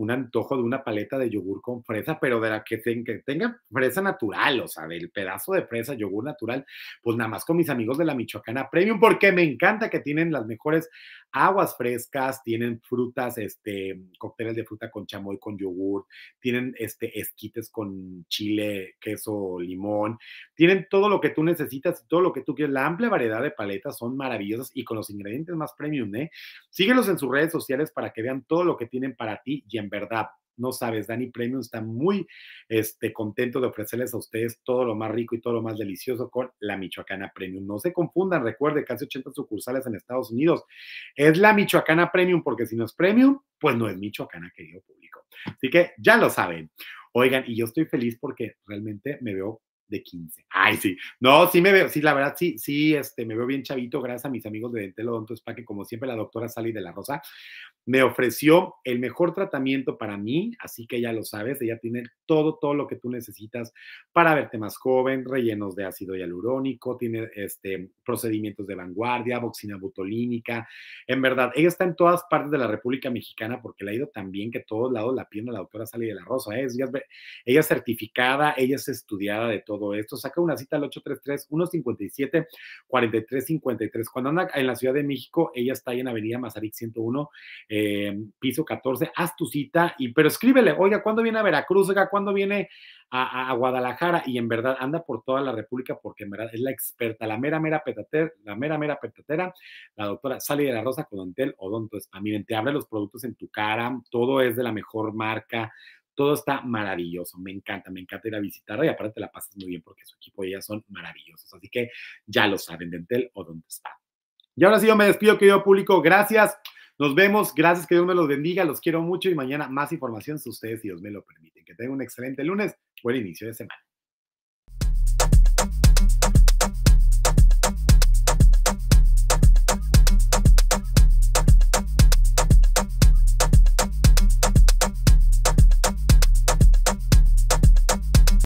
un antojo de una paleta de yogur con fresa, pero de la que, tenga fresa natural, o sea, del pedazo de fresa, yogur natural, pues nada más con mis amigos de la Michoacana Premium, porque me encanta que tienen las mejores aguas frescas, tienen frutas, este, cócteles de fruta con chamoy, con yogur, tienen este, esquites con chile, queso, limón, tienen todo lo que tú necesitas, todo lo que tú quieres, la amplia variedad de paletas son maravillosas y con los ingredientes más premium, ¿eh? Síguelos en sus redes sociales para que vean todo lo que tienen para ti y en verdad, no sabes, Dani Premium está muy este, contento de ofrecerles a ustedes todo lo más rico y todo lo más delicioso con la Michoacana Premium. No se confundan, recuerde, casi 80 sucursales en Estados Unidos. Es la Michoacana Premium, porque si no es Premium, pues no es Michoacana, querido público. Así que ya lo saben. Oigan, y yo estoy feliz porque realmente me veo de 15. Ay, sí. No, sí me veo, sí, la verdad, sí, sí, este, me veo bien chavito, gracias a mis amigos de Dentel para que como siempre la doctora Sally de la Rosa me ofreció el mejor tratamiento para mí, así que ya lo sabes, ella tiene todo, todo lo que tú necesitas para verte más joven, rellenos de ácido hialurónico, tiene este, procedimientos de vanguardia, boxina butolínica, en verdad, ella está en todas partes de la República Mexicana porque le ha ido también que todos lados la pierna la doctora Sally de la Rosa, ¿eh? es, ella es certificada, ella es estudiada de todo esto. Saca una cita al 833-157-4353. Cuando anda en la Ciudad de México, ella está ahí en Avenida Mazarik 101, eh, piso 14. Haz tu cita, y, pero escríbele, oiga, ¿cuándo viene a Veracruz? Oiga, ¿cuándo viene a, Guadalajara? Y en verdad, anda por toda la República porque en verdad es la experta, la mera, mera petatera, la mera, mera petatera, la doctora sale de la Rosa con Odontel Odonto Miren, te abre los productos en tu cara, todo es de la mejor marca, todo está maravilloso, me encanta, me encanta ir a visitarla y aparte la pasas muy bien porque su equipo y ella son maravillosos. Así que ya lo saben, Dentel o donde está. Y ahora sí yo me despido, querido público. Gracias. Nos vemos. Gracias, que Dios me los bendiga. Los quiero mucho y mañana más información si ustedes, si Dios me lo permiten. Que tengan un excelente lunes. Buen inicio de semana.